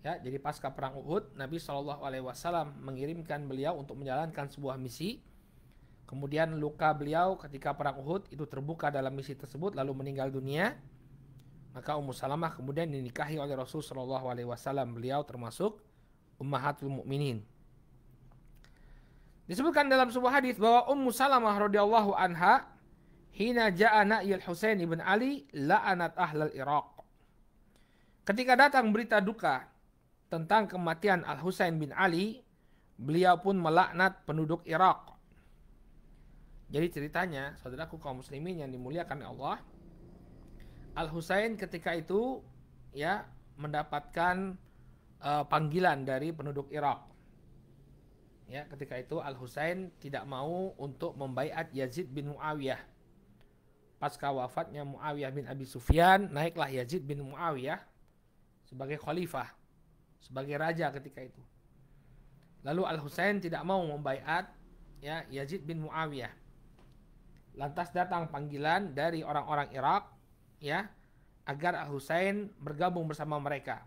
Ya, jadi pasca perang Uhud, Nabi Shallallahu Alaihi Wasallam mengirimkan beliau untuk menjalankan sebuah misi. Kemudian luka beliau ketika perang Uhud itu terbuka dalam misi tersebut lalu meninggal dunia. Maka Ummu Salamah kemudian dinikahi oleh Rasul Shallallahu Alaihi Wasallam. Beliau termasuk Ummahatul Mukminin. Disebutkan dalam sebuah hadis bahwa Ummu Salamah radhiyallahu anha Hina ja'a na'il Husain ibn Ali la'anat ahlal Iraq. Ketika datang berita duka tentang kematian Al-Husain bin Ali, beliau pun melaknat penduduk Irak. Jadi ceritanya, saudaraku kaum muslimin yang dimuliakan Allah, Al-Husain ketika itu ya mendapatkan uh, panggilan dari penduduk Irak. Ya, ketika itu Al-Husain tidak mau untuk membaiat Yazid bin Muawiyah pasca wafatnya Muawiyah bin Abi Sufyan, naiklah Yazid bin Muawiyah sebagai khalifah, sebagai raja ketika itu. Lalu Al Husain tidak mau membaiat ya Yazid bin Muawiyah. Lantas datang panggilan dari orang-orang Irak ya agar Al Husain bergabung bersama mereka.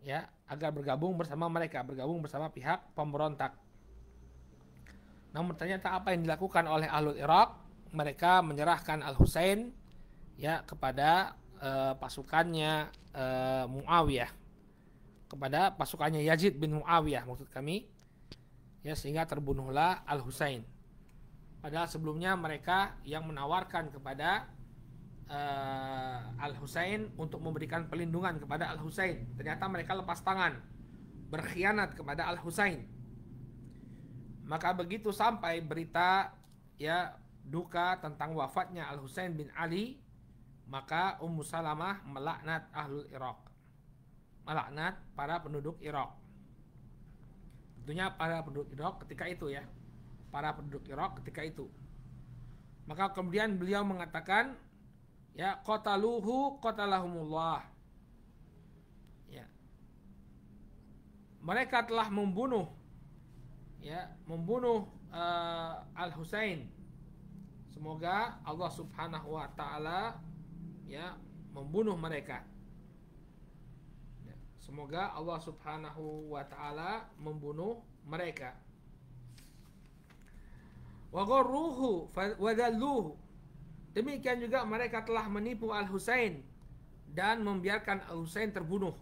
Ya, agar bergabung bersama mereka, bergabung bersama pihak pemberontak. Namun ternyata apa yang dilakukan oleh Ahlul Irak mereka menyerahkan Al Husain ya kepada uh, pasukannya uh, Muawiyah kepada pasukannya Yazid bin Muawiyah maksud kami ya sehingga terbunuhlah Al Husain. Padahal sebelumnya mereka yang menawarkan kepada uh, eh, Al Husain untuk memberikan pelindungan kepada Al Husain. Ternyata mereka lepas tangan berkhianat kepada Al Husain. Maka begitu sampai berita ya duka tentang wafatnya Al Husain bin Ali, maka Ummu Salamah melaknat ahlul Irak, melaknat para penduduk Irak. Tentunya para penduduk Irak ketika itu ya, para penduduk Irak ketika itu. Maka kemudian beliau mengatakan, ya kota Luhu kota lahumullah. Ya. Mereka telah membunuh ya, membunuh uh, eh, Al Husain Semoga Allah Subhanahu wa taala ya membunuh mereka. Ya, semoga Allah Subhanahu wa taala membunuh mereka. Wa gharruhu wadalluhu. Demikian juga mereka telah menipu Al-Husain dan membiarkan Al-Husain terbunuh.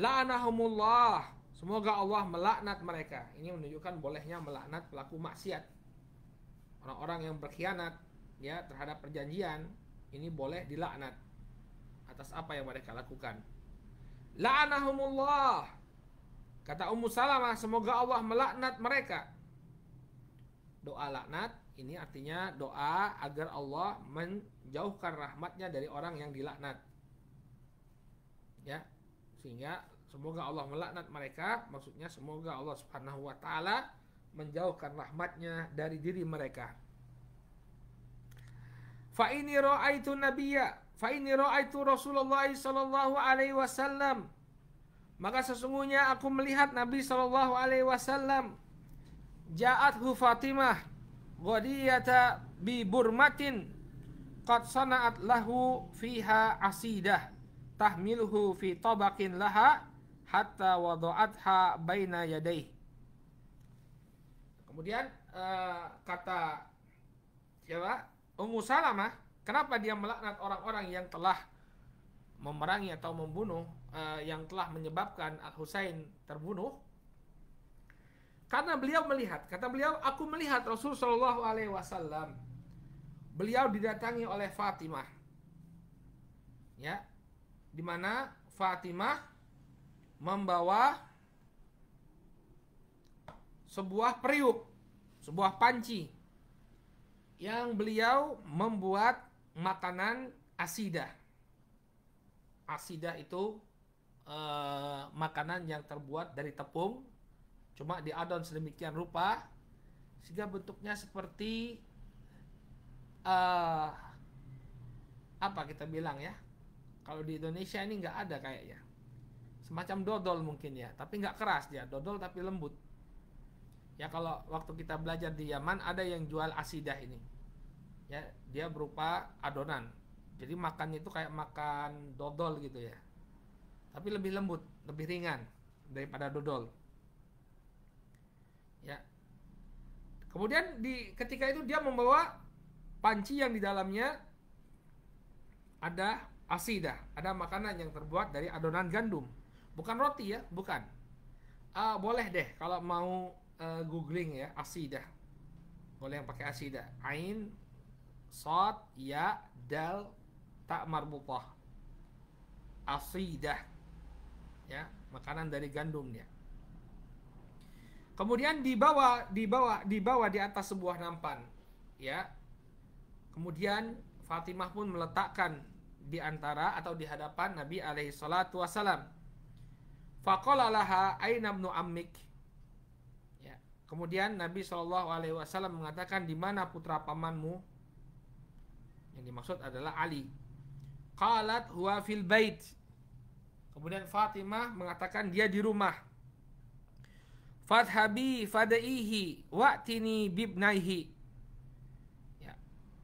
La'anahumullah. Semoga Allah melaknat mereka. Ini menunjukkan bolehnya melaknat pelaku maksiat orang-orang yang berkhianat ya terhadap perjanjian ini boleh dilaknat atas apa yang mereka lakukan. La'anahumullah. Kata Ummu Salamah, semoga Allah melaknat mereka. Doa laknat ini artinya doa agar Allah menjauhkan rahmatnya dari orang yang dilaknat. Ya, sehingga semoga Allah melaknat mereka, maksudnya semoga Allah Subhanahu wa taala menjauhkan rahmatnya dari diri mereka. Fa ini ra'aitu nabiyya, fa ini ra'aitu Rasulullah sallallahu alaihi wasallam. Maka sesungguhnya aku melihat Nabi sallallahu alaihi wasallam hu Fatimah ghadiyata bi burmatin qad sana'at lahu fiha asidah tahmiluhu fi tabaqin laha hatta wada'atha baina yadayhi Kemudian uh, kata siapa? Ya, Ummu Salamah, kenapa dia melaknat orang-orang yang telah memerangi atau membunuh uh, yang telah menyebabkan Al Husain terbunuh? Karena beliau melihat, kata beliau, aku melihat Rasulullah Shallallahu Alaihi Wasallam, beliau didatangi oleh Fatimah, ya, dimana Fatimah membawa sebuah periuk, sebuah panci yang beliau membuat makanan asida. Asida itu eh, makanan yang terbuat dari tepung, cuma diadon sedemikian rupa sehingga bentuknya seperti eh, apa kita bilang ya? Kalau di Indonesia ini nggak ada kayaknya. Semacam dodol mungkin ya, tapi nggak keras ya, Dodol tapi lembut ya kalau waktu kita belajar di Yaman ada yang jual asidah ini ya dia berupa adonan jadi makannya itu kayak makan dodol gitu ya tapi lebih lembut lebih ringan daripada dodol ya kemudian di ketika itu dia membawa panci yang di dalamnya ada asidah ada makanan yang terbuat dari adonan gandum bukan roti ya bukan uh, boleh deh kalau mau uh, googling ya asidah boleh yang pakai asidah ain sod ya dal tak marbutah asidah ya makanan dari gandum dia kemudian dibawa dibawa dibawa di atas sebuah nampan ya kemudian Fatimah pun meletakkan di antara atau di hadapan Nabi alaihi salatu wasalam faqala laha aina ibnu ammik Kemudian Nabi Shallallahu Alaihi Wasallam mengatakan di mana putra pamanmu? Yang dimaksud adalah Ali. Qalat huwa fil bait. Kemudian Fatimah mengatakan dia di rumah. Fathabi fadaihi wa'tini bibnaihi. Ya.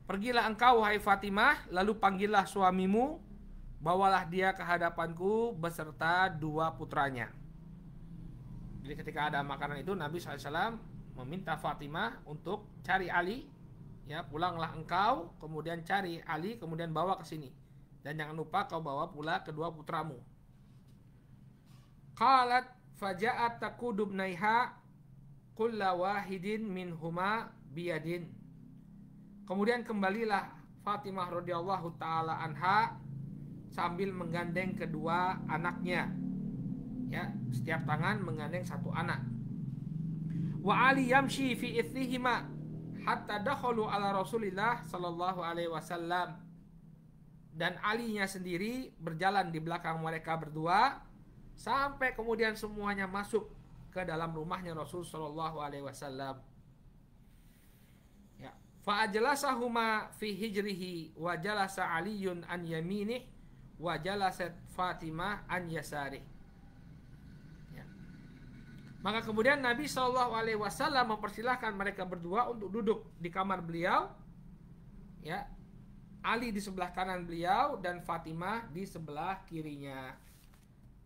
Pergilah engkau hai Fatimah, lalu panggillah suamimu, bawalah dia ke hadapanku beserta dua putranya. Jadi ketika ada makanan itu Nabi SAW meminta Fatimah untuk cari Ali, ya pulanglah engkau, kemudian cari Ali, kemudian bawa ke sini. Dan jangan lupa kau bawa pula kedua putramu. Qalat faja'at takudub naiha kulla wahidin min huma biyadin. Kemudian kembalilah Fatimah radhiyallahu taala anha sambil menggandeng kedua anaknya ya setiap tangan menggandeng satu anak wa ali yamshi fi ithnihima hatta dakhalu ala Rasulillah sallallahu alaihi wasallam dan alinya sendiri berjalan di belakang mereka berdua sampai kemudian semuanya masuk ke dalam rumahnya Rasul sallallahu alaihi wasallam ya fa ajlasahuma fi hijrihi wa jalasa aliyun an yaminih wa jalasat fatimah an yasarihi maka kemudian Nabi Shallallahu Alaihi Wasallam mempersilahkan mereka berdua untuk duduk di kamar beliau, ya Ali di sebelah kanan beliau dan Fatimah di sebelah kirinya.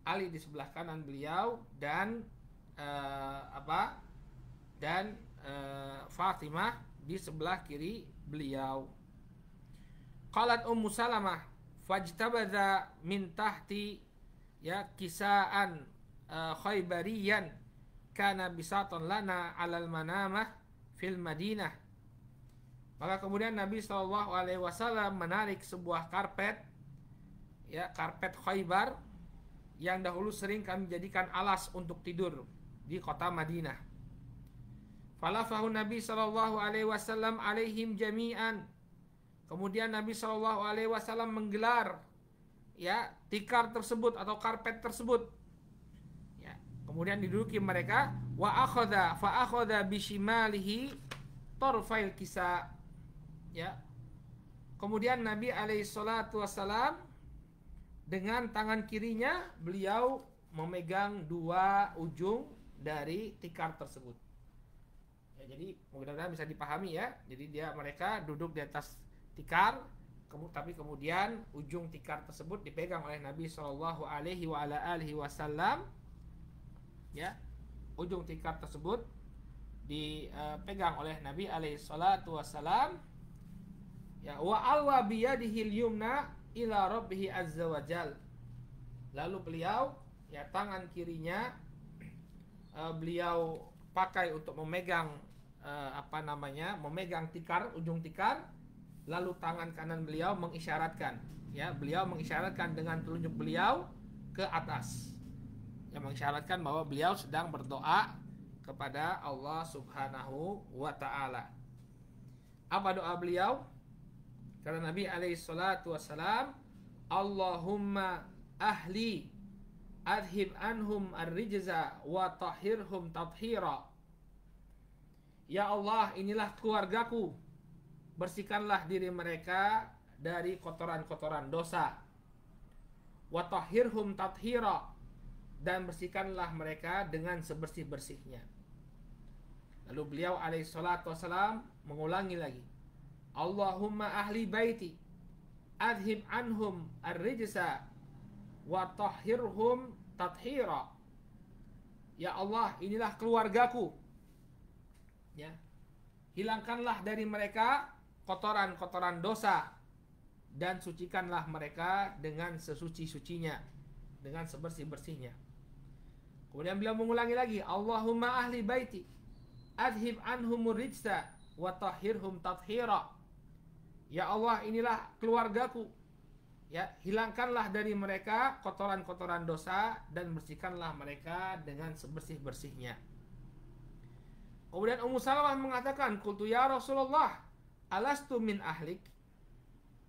Ali di sebelah kanan beliau dan uh, apa? Dan uh, Fatimah di sebelah kiri beliau. Qalat Ummu Salamah fajtabadha min tahti ya kisaan uh, khaybariyan kana bisatan lana alal manamah fil Madinah. Maka kemudian Nabi Shallallahu Alaihi Wasallam menarik sebuah karpet, ya karpet Khaybar yang dahulu sering kami jadikan alas untuk tidur di kota Madinah. Falafahu Nabi Shallallahu Alaihi Wasallam alaihim jami'an. Kemudian Nabi Shallallahu Alaihi Wasallam menggelar ya tikar tersebut atau karpet tersebut Kemudian diduduki mereka wa akhadha fa akhadha bishimalihi tarfail kisa. Ya. Kemudian Nabi alaihi salatu wasalam dengan tangan kirinya beliau memegang dua ujung dari tikar tersebut. Ya, jadi mudah-mudahan bisa dipahami ya. Jadi dia mereka duduk di atas tikar, tapi kemudian ujung tikar tersebut dipegang oleh Nabi Shallallahu Alaihi Wasallam ya ujung tikar tersebut dipegang oleh Nabi alaihi salatu wasalam ya wa alwa biyadihil yumna ila rabbih azza wajal lalu beliau ya tangan kirinya eh, beliau pakai untuk memegang eh, apa namanya memegang tikar ujung tikar lalu tangan kanan beliau mengisyaratkan ya beliau mengisyaratkan dengan telunjuk beliau ke atas yang mengisyaratkan bahwa beliau sedang berdoa kepada Allah Subhanahu wa taala. Apa doa beliau? Kata Nabi alaihi salatu wasalam, "Allahumma ahli adhib anhum ar wa tahhirhum tathira." Ya Allah, inilah keluargaku. Bersihkanlah diri mereka dari kotoran-kotoran dosa. Wa tahhirhum tathira dan bersihkanlah mereka dengan sebersih-bersihnya. Lalu beliau alaihi salatu wasalam mengulangi lagi. Allahumma ahli baiti adhib anhum ar-rijsa wa tahhirhum tathira. Ya Allah, inilah keluargaku. Ya. Hilangkanlah dari mereka kotoran-kotoran dosa dan sucikanlah mereka dengan sesuci-sucinya, dengan sebersih-bersihnya. Kemudian beliau mengulangi lagi, Allahumma ahli baiti adhib anhum rijsa wa tahhirhum tathira. Ya Allah, inilah keluargaku. Ya, hilangkanlah dari mereka kotoran-kotoran dosa dan bersihkanlah mereka dengan sebersih-bersihnya. Kemudian Ummu Salamah mengatakan, "Qultu ya Rasulullah, alastu min ahlik?"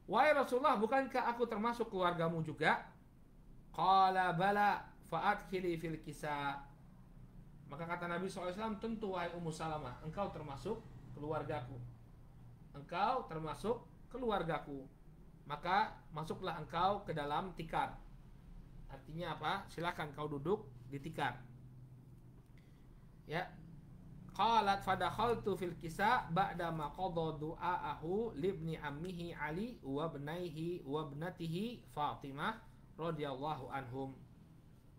Wahai Rasulullah, bukankah aku termasuk keluargamu juga? Qala bala. Faat khili fil kisah. Maka kata Nabi SAW, tentu wahai Ummu Salamah, engkau termasuk keluargaku. Engkau termasuk keluargaku. Maka masuklah engkau ke dalam tikar. Artinya apa? Silahkan kau duduk di tikar. Ya. Qalat fadakhaltu fil kisa ba'da ma qada du'aahu libni ammihi Ali wa bnaihi wa bnatihi Fatimah radhiyallahu anhum.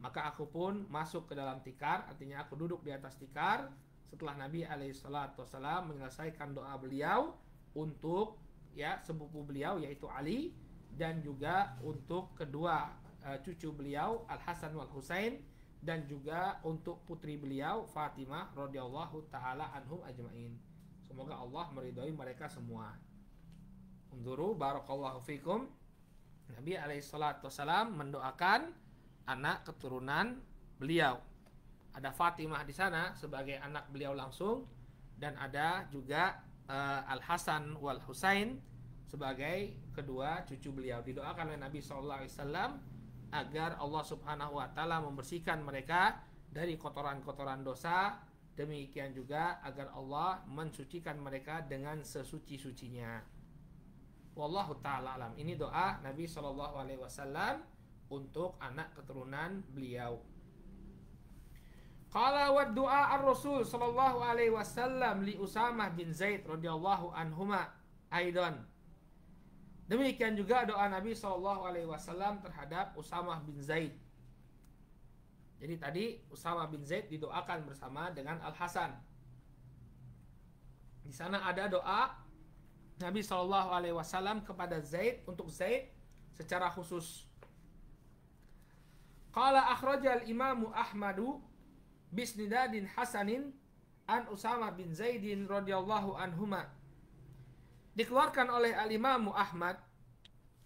Maka aku pun masuk ke dalam tikar, artinya aku duduk di atas tikar setelah Nabi alaihissalam menyelesaikan doa beliau untuk ya sepupu beliau yaitu Ali dan juga untuk kedua uh, cucu beliau Al Hasan wal Husain dan juga untuk putri beliau Fatimah radhiyallahu taala anhum ajmain. Semoga Allah meridhai mereka semua. Unzuru barakallahu fikum. Nabi alaihissalatu wassalam mendoakan anak keturunan beliau. Ada Fatimah di sana sebagai anak beliau langsung dan ada juga uh, eh, Al Hasan wal Husain sebagai kedua cucu beliau. Didoakan oleh Nabi Shallallahu Alaihi Wasallam agar Allah Subhanahu Wa Taala membersihkan mereka dari kotoran-kotoran dosa. Demikian juga agar Allah mensucikan mereka dengan sesuci-sucinya. Wallahu taala alam. Ini doa Nabi Shallallahu alaihi wasallam untuk anak keturunan beliau. Qala wa du'a ar-Rasul sallallahu alaihi wasallam li Usamah bin Zaid radhiyallahu anhuma aidan. Demikian juga doa Nabi sallallahu alaihi wasallam terhadap Usamah bin Zaid. Jadi tadi Usamah bin Zaid didoakan bersama dengan Al Hasan. Di sana ada doa Nabi sallallahu alaihi wasallam kepada Zaid untuk Zaid secara khusus. Qala akhrajal imamu Ahmadu bisnidadin hasanin an Usama bin Zaidin radhiyallahu anhuma. Dikeluarkan oleh al-Imamu Ahmad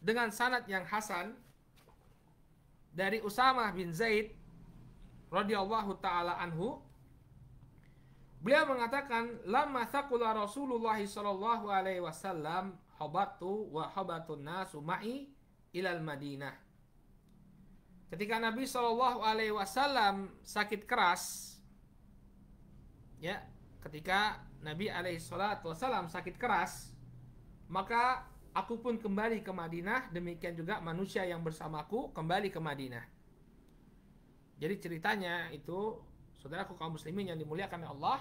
dengan sanad yang hasan dari Usama bin Zaid radhiyallahu taala anhu. Beliau mengatakan, "Lama thaqula Rasulullah sallallahu alaihi wasallam habatu wa habatun nasu ma'i ilal Madinah." ketika Nabi Shallallahu Alaihi Wasallam sakit keras, ya ketika Nabi Alaihi Wasallam sakit keras, maka aku pun kembali ke Madinah. Demikian juga manusia yang bersamaku kembali ke Madinah. Jadi ceritanya itu saudaraku kaum muslimin yang dimuliakan oleh Allah,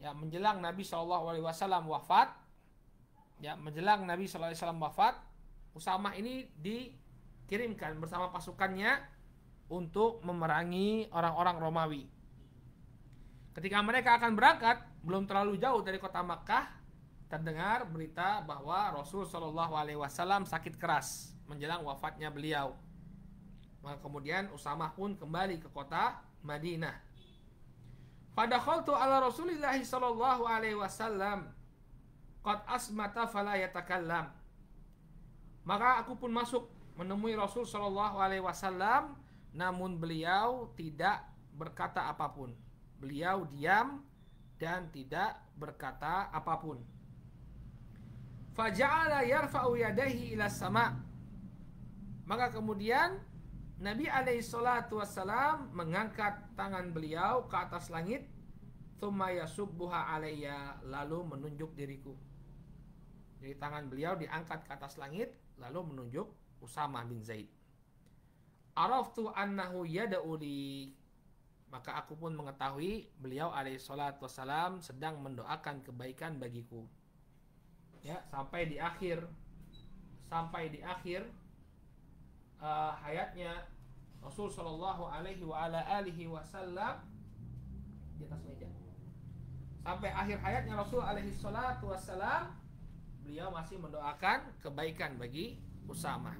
ya menjelang Nabi Shallallahu Alaihi Wasallam wafat, ya menjelang Nabi Shallallahu Alaihi Wasallam wafat, Usamah ini di kirimkan bersama pasukannya untuk memerangi orang-orang Romawi. Ketika mereka akan berangkat, belum terlalu jauh dari kota Makkah, terdengar berita bahwa Rasul Shallallahu Alaihi Wasallam sakit keras menjelang wafatnya beliau. Maka kemudian Usamah pun kembali ke kota Madinah. Pada khutu ala Rasulillahi Shallallahu Alaihi Wasallam, qad asmata fala yatakallam. Maka aku pun masuk menemui Rasul Shallallahu Alaihi Wasallam, namun beliau tidak berkata apapun. Beliau diam dan tidak berkata apapun. Faja'ala yarfa'u yadahi ila sama. Maka kemudian Nabi alaihi salatu wassalam mengangkat tangan beliau ke atas langit thumma yasubbuha alayya lalu menunjuk diriku. Jadi tangan beliau diangkat ke atas langit lalu menunjuk Usama bin Zaid. Araftu annahu yada'uli. maka aku pun mengetahui beliau alaihi salatu wasalam sedang mendoakan kebaikan bagiku. Ya, sampai di akhir sampai di akhir uh, hayatnya Rasul sallallahu alaihi wa ala alihi wasallam di atas meja. Sampai akhir hayatnya Rasul alaihi salatu wassalam beliau masih mendoakan kebaikan bagi Usama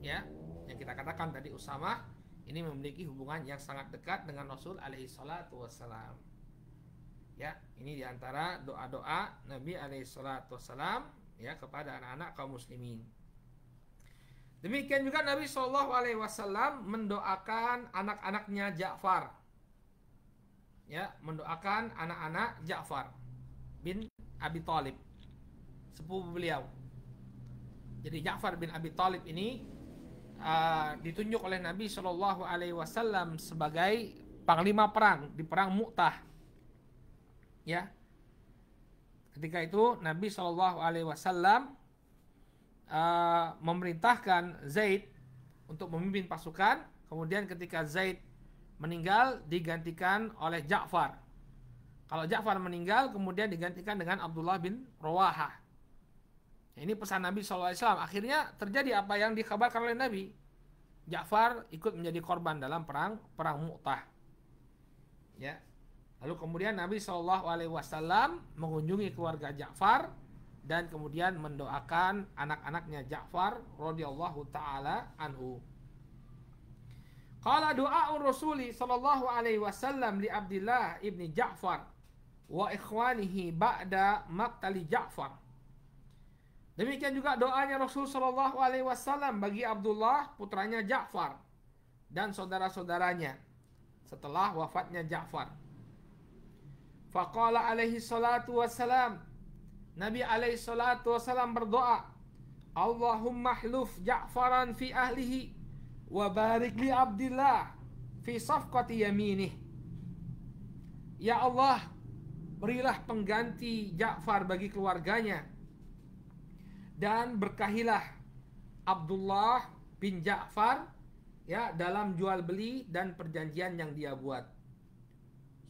ya yang kita katakan tadi Usama ini memiliki hubungan yang sangat dekat dengan Rasul alaihi salatu wassalam ya ini diantara doa-doa Nabi alaihi salatu wassalam ya kepada anak-anak kaum muslimin demikian juga Nabi Shallallahu alaihi wasallam mendoakan anak-anaknya Ja'far ya mendoakan anak-anak Ja'far bin Abi Thalib sepupu beliau jadi Ja'far bin Abi Talib ini uh, ditunjuk oleh Nabi Shallallahu Alaihi Wasallam sebagai panglima perang di perang Mu'tah. Ya, ketika itu Nabi Shallallahu Alaihi Wasallam uh, memerintahkan Zaid untuk memimpin pasukan. Kemudian ketika Zaid meninggal digantikan oleh Ja'far. Kalau Ja'far meninggal kemudian digantikan dengan Abdullah bin Rawahah. Ya, ini pesan Nabi SAW. Akhirnya terjadi apa yang dikabarkan oleh Nabi. Ja'far ikut menjadi korban dalam perang perang Mu'tah. Ya. Lalu kemudian Nabi saw. mengunjungi keluarga Ja'far dan kemudian mendoakan anak-anaknya Ja'far radhiyallahu taala anhu. Qala doa Rasuli sallallahu alaihi wasallam li Abdullah ibni Ja'far wa ikhwanihi ba'da maqtali Ja'far. Demikian juga doanya Rasul Shallallahu Alaihi Wasallam bagi Abdullah putranya Ja'far dan saudara-saudaranya setelah wafatnya Ja'far. Faqala alaihi salatu wassalam Nabi alaihi salatu wassalam berdoa Allahumma hluf Ja'faran fi ahlihi wa barik li Abdillah fi safqati yaminih Ya Allah berilah pengganti Ja'far bagi keluarganya dan berkahilah Abdullah bin Ja'far ya dalam jual beli dan perjanjian yang dia buat.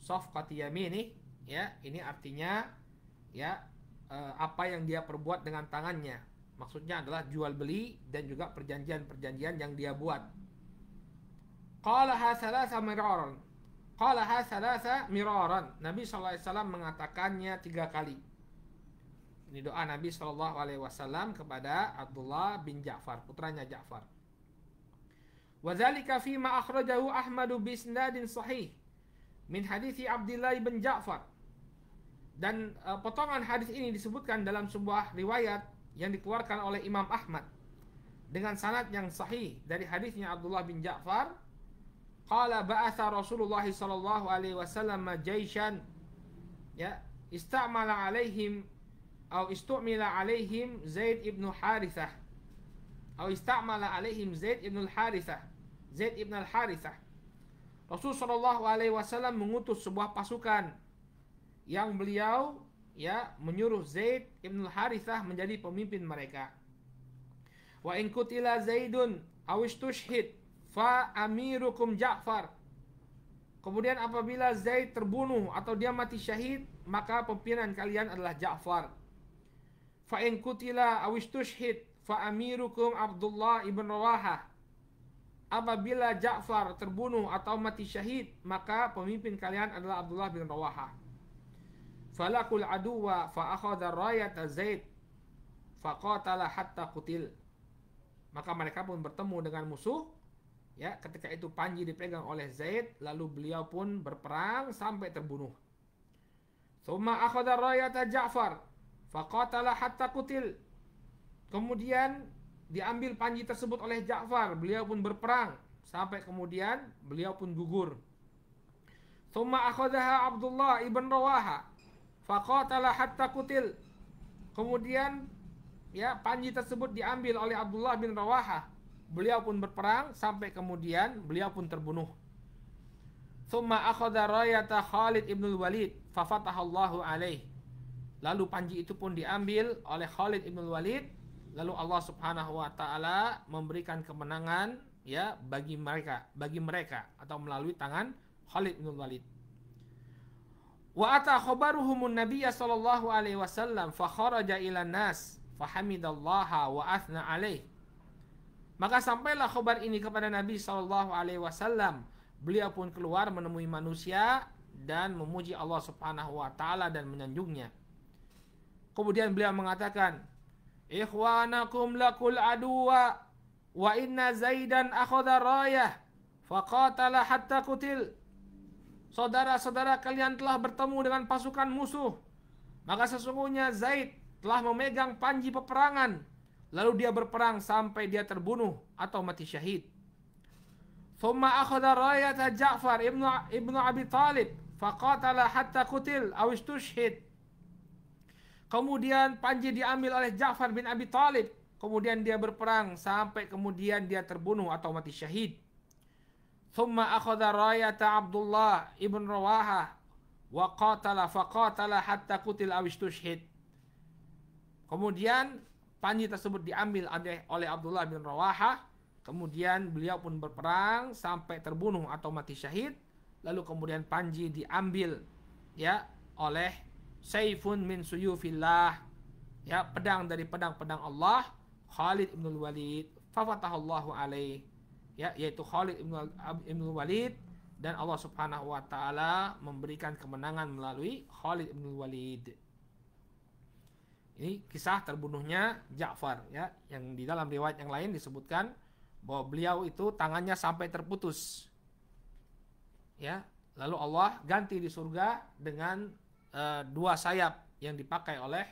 Sofqati yamini ya ini artinya ya eh, apa yang dia perbuat dengan tangannya. Maksudnya adalah jual beli dan juga perjanjian-perjanjian yang dia buat. Qalaha salasa miraran. Qalaha salasa miraran. Nabi SAW mengatakannya tiga kali. Ini doa Nabi Shallallahu Alaihi Wasallam kepada Abdullah bin Ja'far, putranya Ja'far. Wadzalika fi ma'akhrajahu Ahmadu bi sahih min hadithi Abdullah bin Ja'far. Dan uh, potongan hadis ini disebutkan dalam sebuah riwayat yang dikeluarkan oleh Imam Ahmad dengan sanad yang sahih dari hadisnya Abdullah bin Ja'far qala ba'atha Rasulullah sallallahu alaihi wasallam jaishan ya istamala alaihim au istu'mila alaihim Zaid ibnu Harithah au istamala alaihim Zaid ibnu Harithah Zaid ibn Harithah Rasul Shallallahu Alaihi Wasallam mengutus sebuah pasukan yang beliau ya menyuruh Zaid ibn Harithah menjadi pemimpin mereka. Wa in kutila Zaidun awistushhid fa amirukum Ja'far. Kemudian apabila Zaid terbunuh atau dia mati syahid, maka pimpinan kalian adalah Ja'far fa in kutila awistushhid fa amirukum Abdullah ibn Rawahah apabila Ja'far terbunuh atau mati syahid, maka pemimpin kalian adalah Abdullah bin Rawaha. Falakul aduwa fa akhadha rayata Zaid fa qatala hatta kutil. Maka mereka pun bertemu dengan musuh. Ya, ketika itu panji dipegang oleh Zaid, lalu beliau pun berperang sampai terbunuh. Summa akhadha rayata Ja'far Fakotalah hatta kutil. Kemudian diambil panji tersebut oleh Ja'far. Beliau pun berperang sampai kemudian beliau pun gugur. Thumma akhadhaha Abdullah ibn Rawaha. Fakotalah hatta kutil. Kemudian ya panji tersebut diambil oleh Abdullah bin Rawaha. Beliau pun berperang sampai kemudian beliau pun terbunuh. Thumma akhadha rayata Khalid ibn Walid. Allahu alaihi. Lalu panji itu pun diambil oleh Khalid ibn Walid. Lalu Allah Subhanahu wa taala memberikan kemenangan ya bagi mereka, bagi mereka atau melalui tangan Khalid Ibn Walid. Wa ata khabaruhumun nabiyya sallallahu alaihi wasallam fa kharaja ila nas fa hamidallaha wa athna alaih. Maka sampailah khabar ini kepada Nabi sallallahu alaihi wasallam. Beliau pun keluar menemui manusia dan memuji Allah Subhanahu wa taala dan menyanjungnya. Kemudian beliau mengatakan, Ikhwanakum lakul aduwa wa inna Zaidan akhoda rayah faqatala hatta kutil. Saudara-saudara kalian telah bertemu dengan pasukan musuh. Maka sesungguhnya Zaid telah memegang panji peperangan. Lalu dia berperang sampai dia terbunuh atau mati syahid. Thumma akhada rayata Ja'far ibnu Abi Talib, faqatala hatta kutil awistushid. Kemudian Panji diambil oleh Ja'far bin Abi Talib. Kemudian dia berperang sampai kemudian dia terbunuh atau mati syahid. Thumma akhada rayata Abdullah ibn Rawaha wa qatala qatala hatta kutil awistushhid. Kemudian panji tersebut diambil oleh Abdullah bin Rawaha. Kemudian beliau pun berperang sampai terbunuh atau mati syahid. Lalu kemudian panji diambil ya oleh Saifun min suyufillah. Ya, pedang dari pedang-pedang Allah. Khalid ibn Walid. Fafatahallahu alaih. Ya, yaitu Khalid ibn, ibn Walid. Dan Allah subhanahu wa ta'ala memberikan kemenangan melalui Khalid ibn Walid. Ini kisah terbunuhnya Ja'far ya, yang di dalam riwayat yang lain disebutkan bahwa beliau itu tangannya sampai terputus. Ya, lalu Allah ganti di surga dengan Eh, dua sayap yang dipakai oleh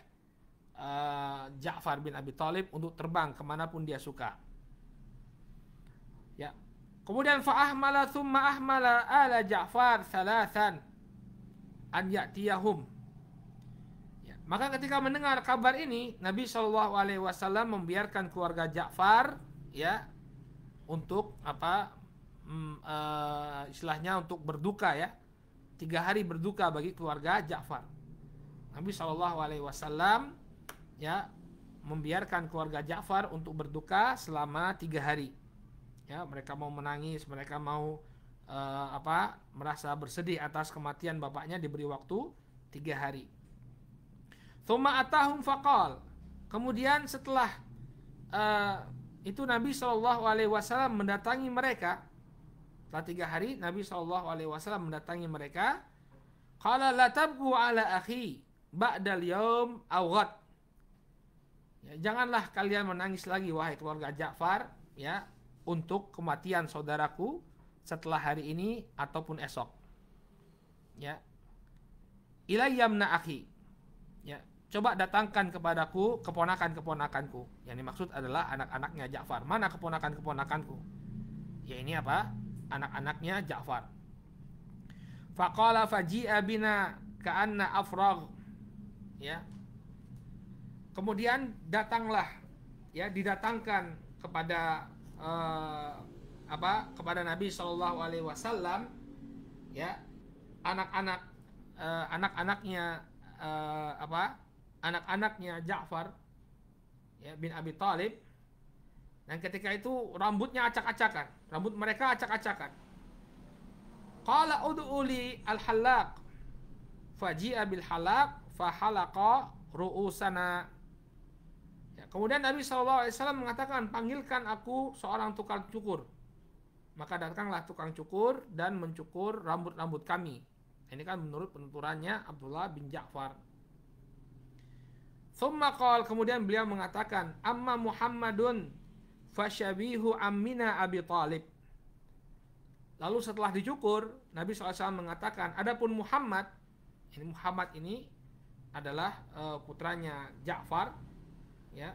uh, Ja'far bin Abi Thalib untuk terbang kemanapun dia suka. Ya. Kemudian fa'ahmala thumma ahmala ala Ja'far salasan an ya'tiyahum. Ya. Maka ketika mendengar kabar ini, Nabi Shallallahu Alaihi Wasallam membiarkan keluarga Ja'far ya untuk apa mm, uh, istilahnya untuk berduka ya tiga hari berduka bagi keluarga Ja'far. Nabi Shallallahu Alaihi Wasallam ya membiarkan keluarga Ja'far untuk berduka selama tiga hari. Ya, mereka mau menangis, mereka mau uh, apa? Merasa bersedih atas kematian bapaknya diberi waktu tiga hari. Thumma atahum faqal. Kemudian setelah uh, itu Nabi Shallallahu Alaihi Wasallam mendatangi mereka setelah tiga hari Nabi Shallallahu Alaihi Wasallam mendatangi mereka. Kalau latabku ala akhi ba'dal yom awat. Ya, janganlah kalian menangis lagi wahai keluarga Ja'far ya untuk kematian saudaraku setelah hari ini ataupun esok. Ya. Ilayyamna akhi. Ya, coba datangkan kepadaku keponakan-keponakanku. Yang dimaksud adalah anak-anaknya Ja'far. Mana keponakan-keponakanku? Ya ini apa? anak-anaknya Ja'far. Faqala faji'a bina ka'anna afragh. Ya. Kemudian datanglah ya didatangkan kepada eh, apa? kepada Nabi Shallallahu alaihi wasallam ya anak-anak eh, anak-anaknya eh, apa? anak-anaknya Ja'far ya bin Abi Thalib dan ketika itu rambutnya acak-acakan, rambut mereka acak-acakan. Qala ud'uli al-halaq. Faji'a bil halaq fahalaqa ru'usana. Ya, kemudian Nabi SAW mengatakan, panggilkan aku seorang tukang cukur. Maka datanglah tukang cukur dan mencukur rambut-rambut kami. Ini kan menurut penuturannya Abdullah bin Ja'far. Thumma kemudian beliau mengatakan, Amma Muhammadun fasyabihu ammina Abi Talib. Lalu setelah dicukur, Nabi SAW mengatakan, adapun Muhammad, ini Muhammad ini adalah eh, putranya Ja'far, ya.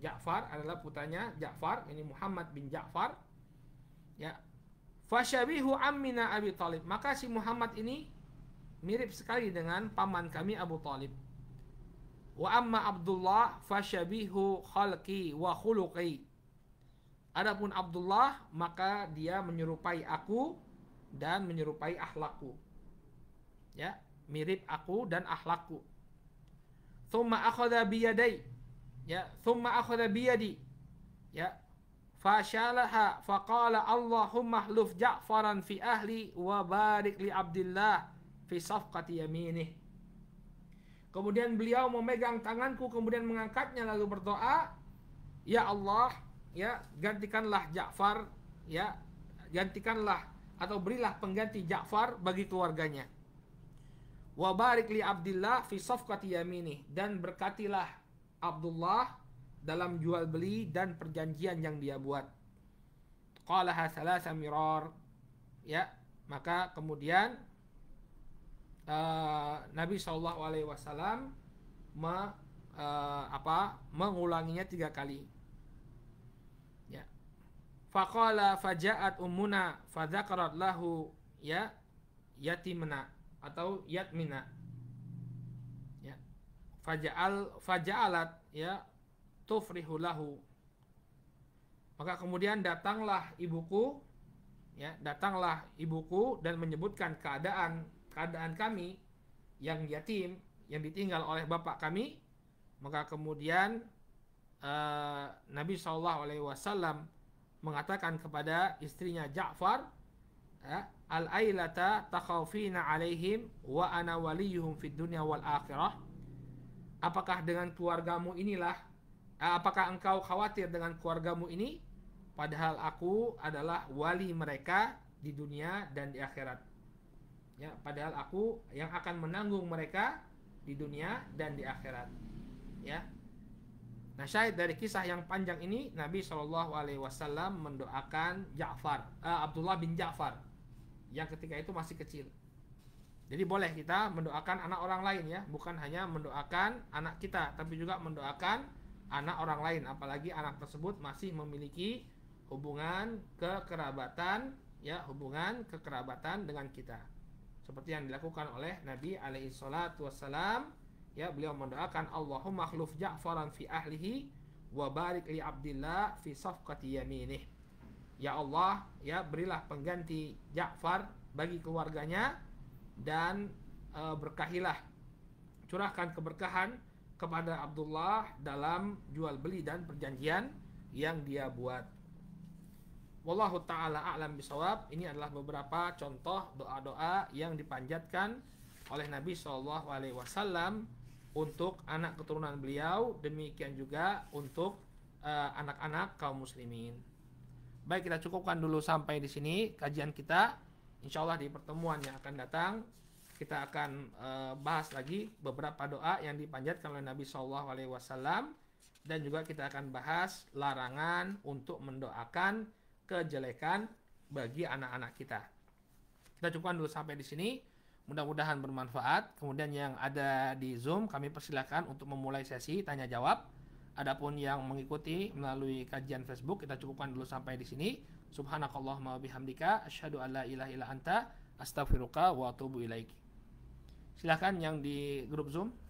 Ja'far adalah putranya Ja'far, ini Muhammad bin Ja'far. Ya. Fasyabihu ammina Abi Talib. Maka si Muhammad ini mirip sekali dengan paman kami Abu Talib. Wa amma Abdullah fasyabihu khalqi wa khuluqi. Adapun Abdullah maka dia menyerupai aku dan menyerupai ahlaku. Ya, mirip aku dan ahlaku. Thumma akhadha biyadai. Ya, thumma akhadha biyadi. Ya. Fashalaha faqala Allahumma hluf Ja'faran fi ahli wa barik li Abdullah fi safqati yaminih. Kemudian beliau memegang tanganku kemudian mengangkatnya lalu berdoa, "Ya Allah, ya gantikanlah Ja'far ya gantikanlah atau berilah pengganti Ja'far bagi keluarganya. Wa barik li Abdullah fi safqati yamini dan berkatilah Abdullah dalam jual beli dan perjanjian yang dia buat. Qala hasalah samirar ya maka kemudian uh, Nabi Shallallahu Alaihi Wasallam me, uh, apa mengulanginya tiga kali Faqala faja'at ummuna fadzakarat lahu ya yatimna atau yatmina. Ya. Faja'al faja'alat ya tufrihu lahu. Maka kemudian datanglah ibuku ya, datanglah ibuku dan menyebutkan keadaan keadaan kami yang yatim yang ditinggal oleh bapak kami maka kemudian uh, Nabi Shallallahu Alaihi Wasallam mengatakan kepada istrinya Ja'far eh, al-ailata takhawfina alaihim wa ana waliyuhum fid dunya wal akhirah apakah dengan keluargamu inilah eh, apakah engkau khawatir dengan keluargamu ini padahal aku adalah wali mereka di dunia dan di akhirat ya padahal aku yang akan menanggung mereka di dunia dan di akhirat ya Nah, syahid dari kisah yang panjang ini Nabi Shallallahu alaihi wasallam mendoakan Ja'far, uh, Abdullah bin Ja'far yang ketika itu masih kecil. Jadi boleh kita mendoakan anak orang lain ya, bukan hanya mendoakan anak kita, tapi juga mendoakan anak orang lain apalagi anak tersebut masih memiliki hubungan kekerabatan ya, hubungan kekerabatan dengan kita. Seperti yang dilakukan oleh Nabi alaihi salatu wasallam ya beliau mendoakan Allahumma khluf Ja'faran fi ahlihi wa barik li Abdillah fi safqati yaminih. Ya Allah, ya berilah pengganti Ja'far bagi keluarganya dan e, berkahilah curahkan keberkahan kepada Abdullah dalam jual beli dan perjanjian yang dia buat. Wallahu taala a'lam bisawab. Ini adalah beberapa contoh doa-doa yang dipanjatkan oleh Nabi Shallallahu alaihi wasallam untuk anak keturunan beliau, demikian juga untuk eh, anak-anak uh, kaum muslimin. Baik, kita cukupkan dulu sampai di sini kajian kita. Insya Allah di pertemuan yang akan datang kita akan uh, bahas lagi beberapa doa yang dipanjatkan oleh Nabi Shallallahu Alaihi Wasallam dan juga kita akan bahas larangan untuk mendoakan kejelekan bagi anak-anak kita. Kita cukupkan dulu sampai di sini. Mudah-mudahan bermanfaat. Kemudian yang ada di Zoom kami persilakan untuk memulai sesi tanya jawab. Adapun yang mengikuti melalui kajian Facebook kita cukupkan dulu sampai di sini. Subhanakallahumma bihamdika asyhadu alla ilaha illa anta astaghfiruka wa atubu ilaik. Silahkan yang di grup Zoom.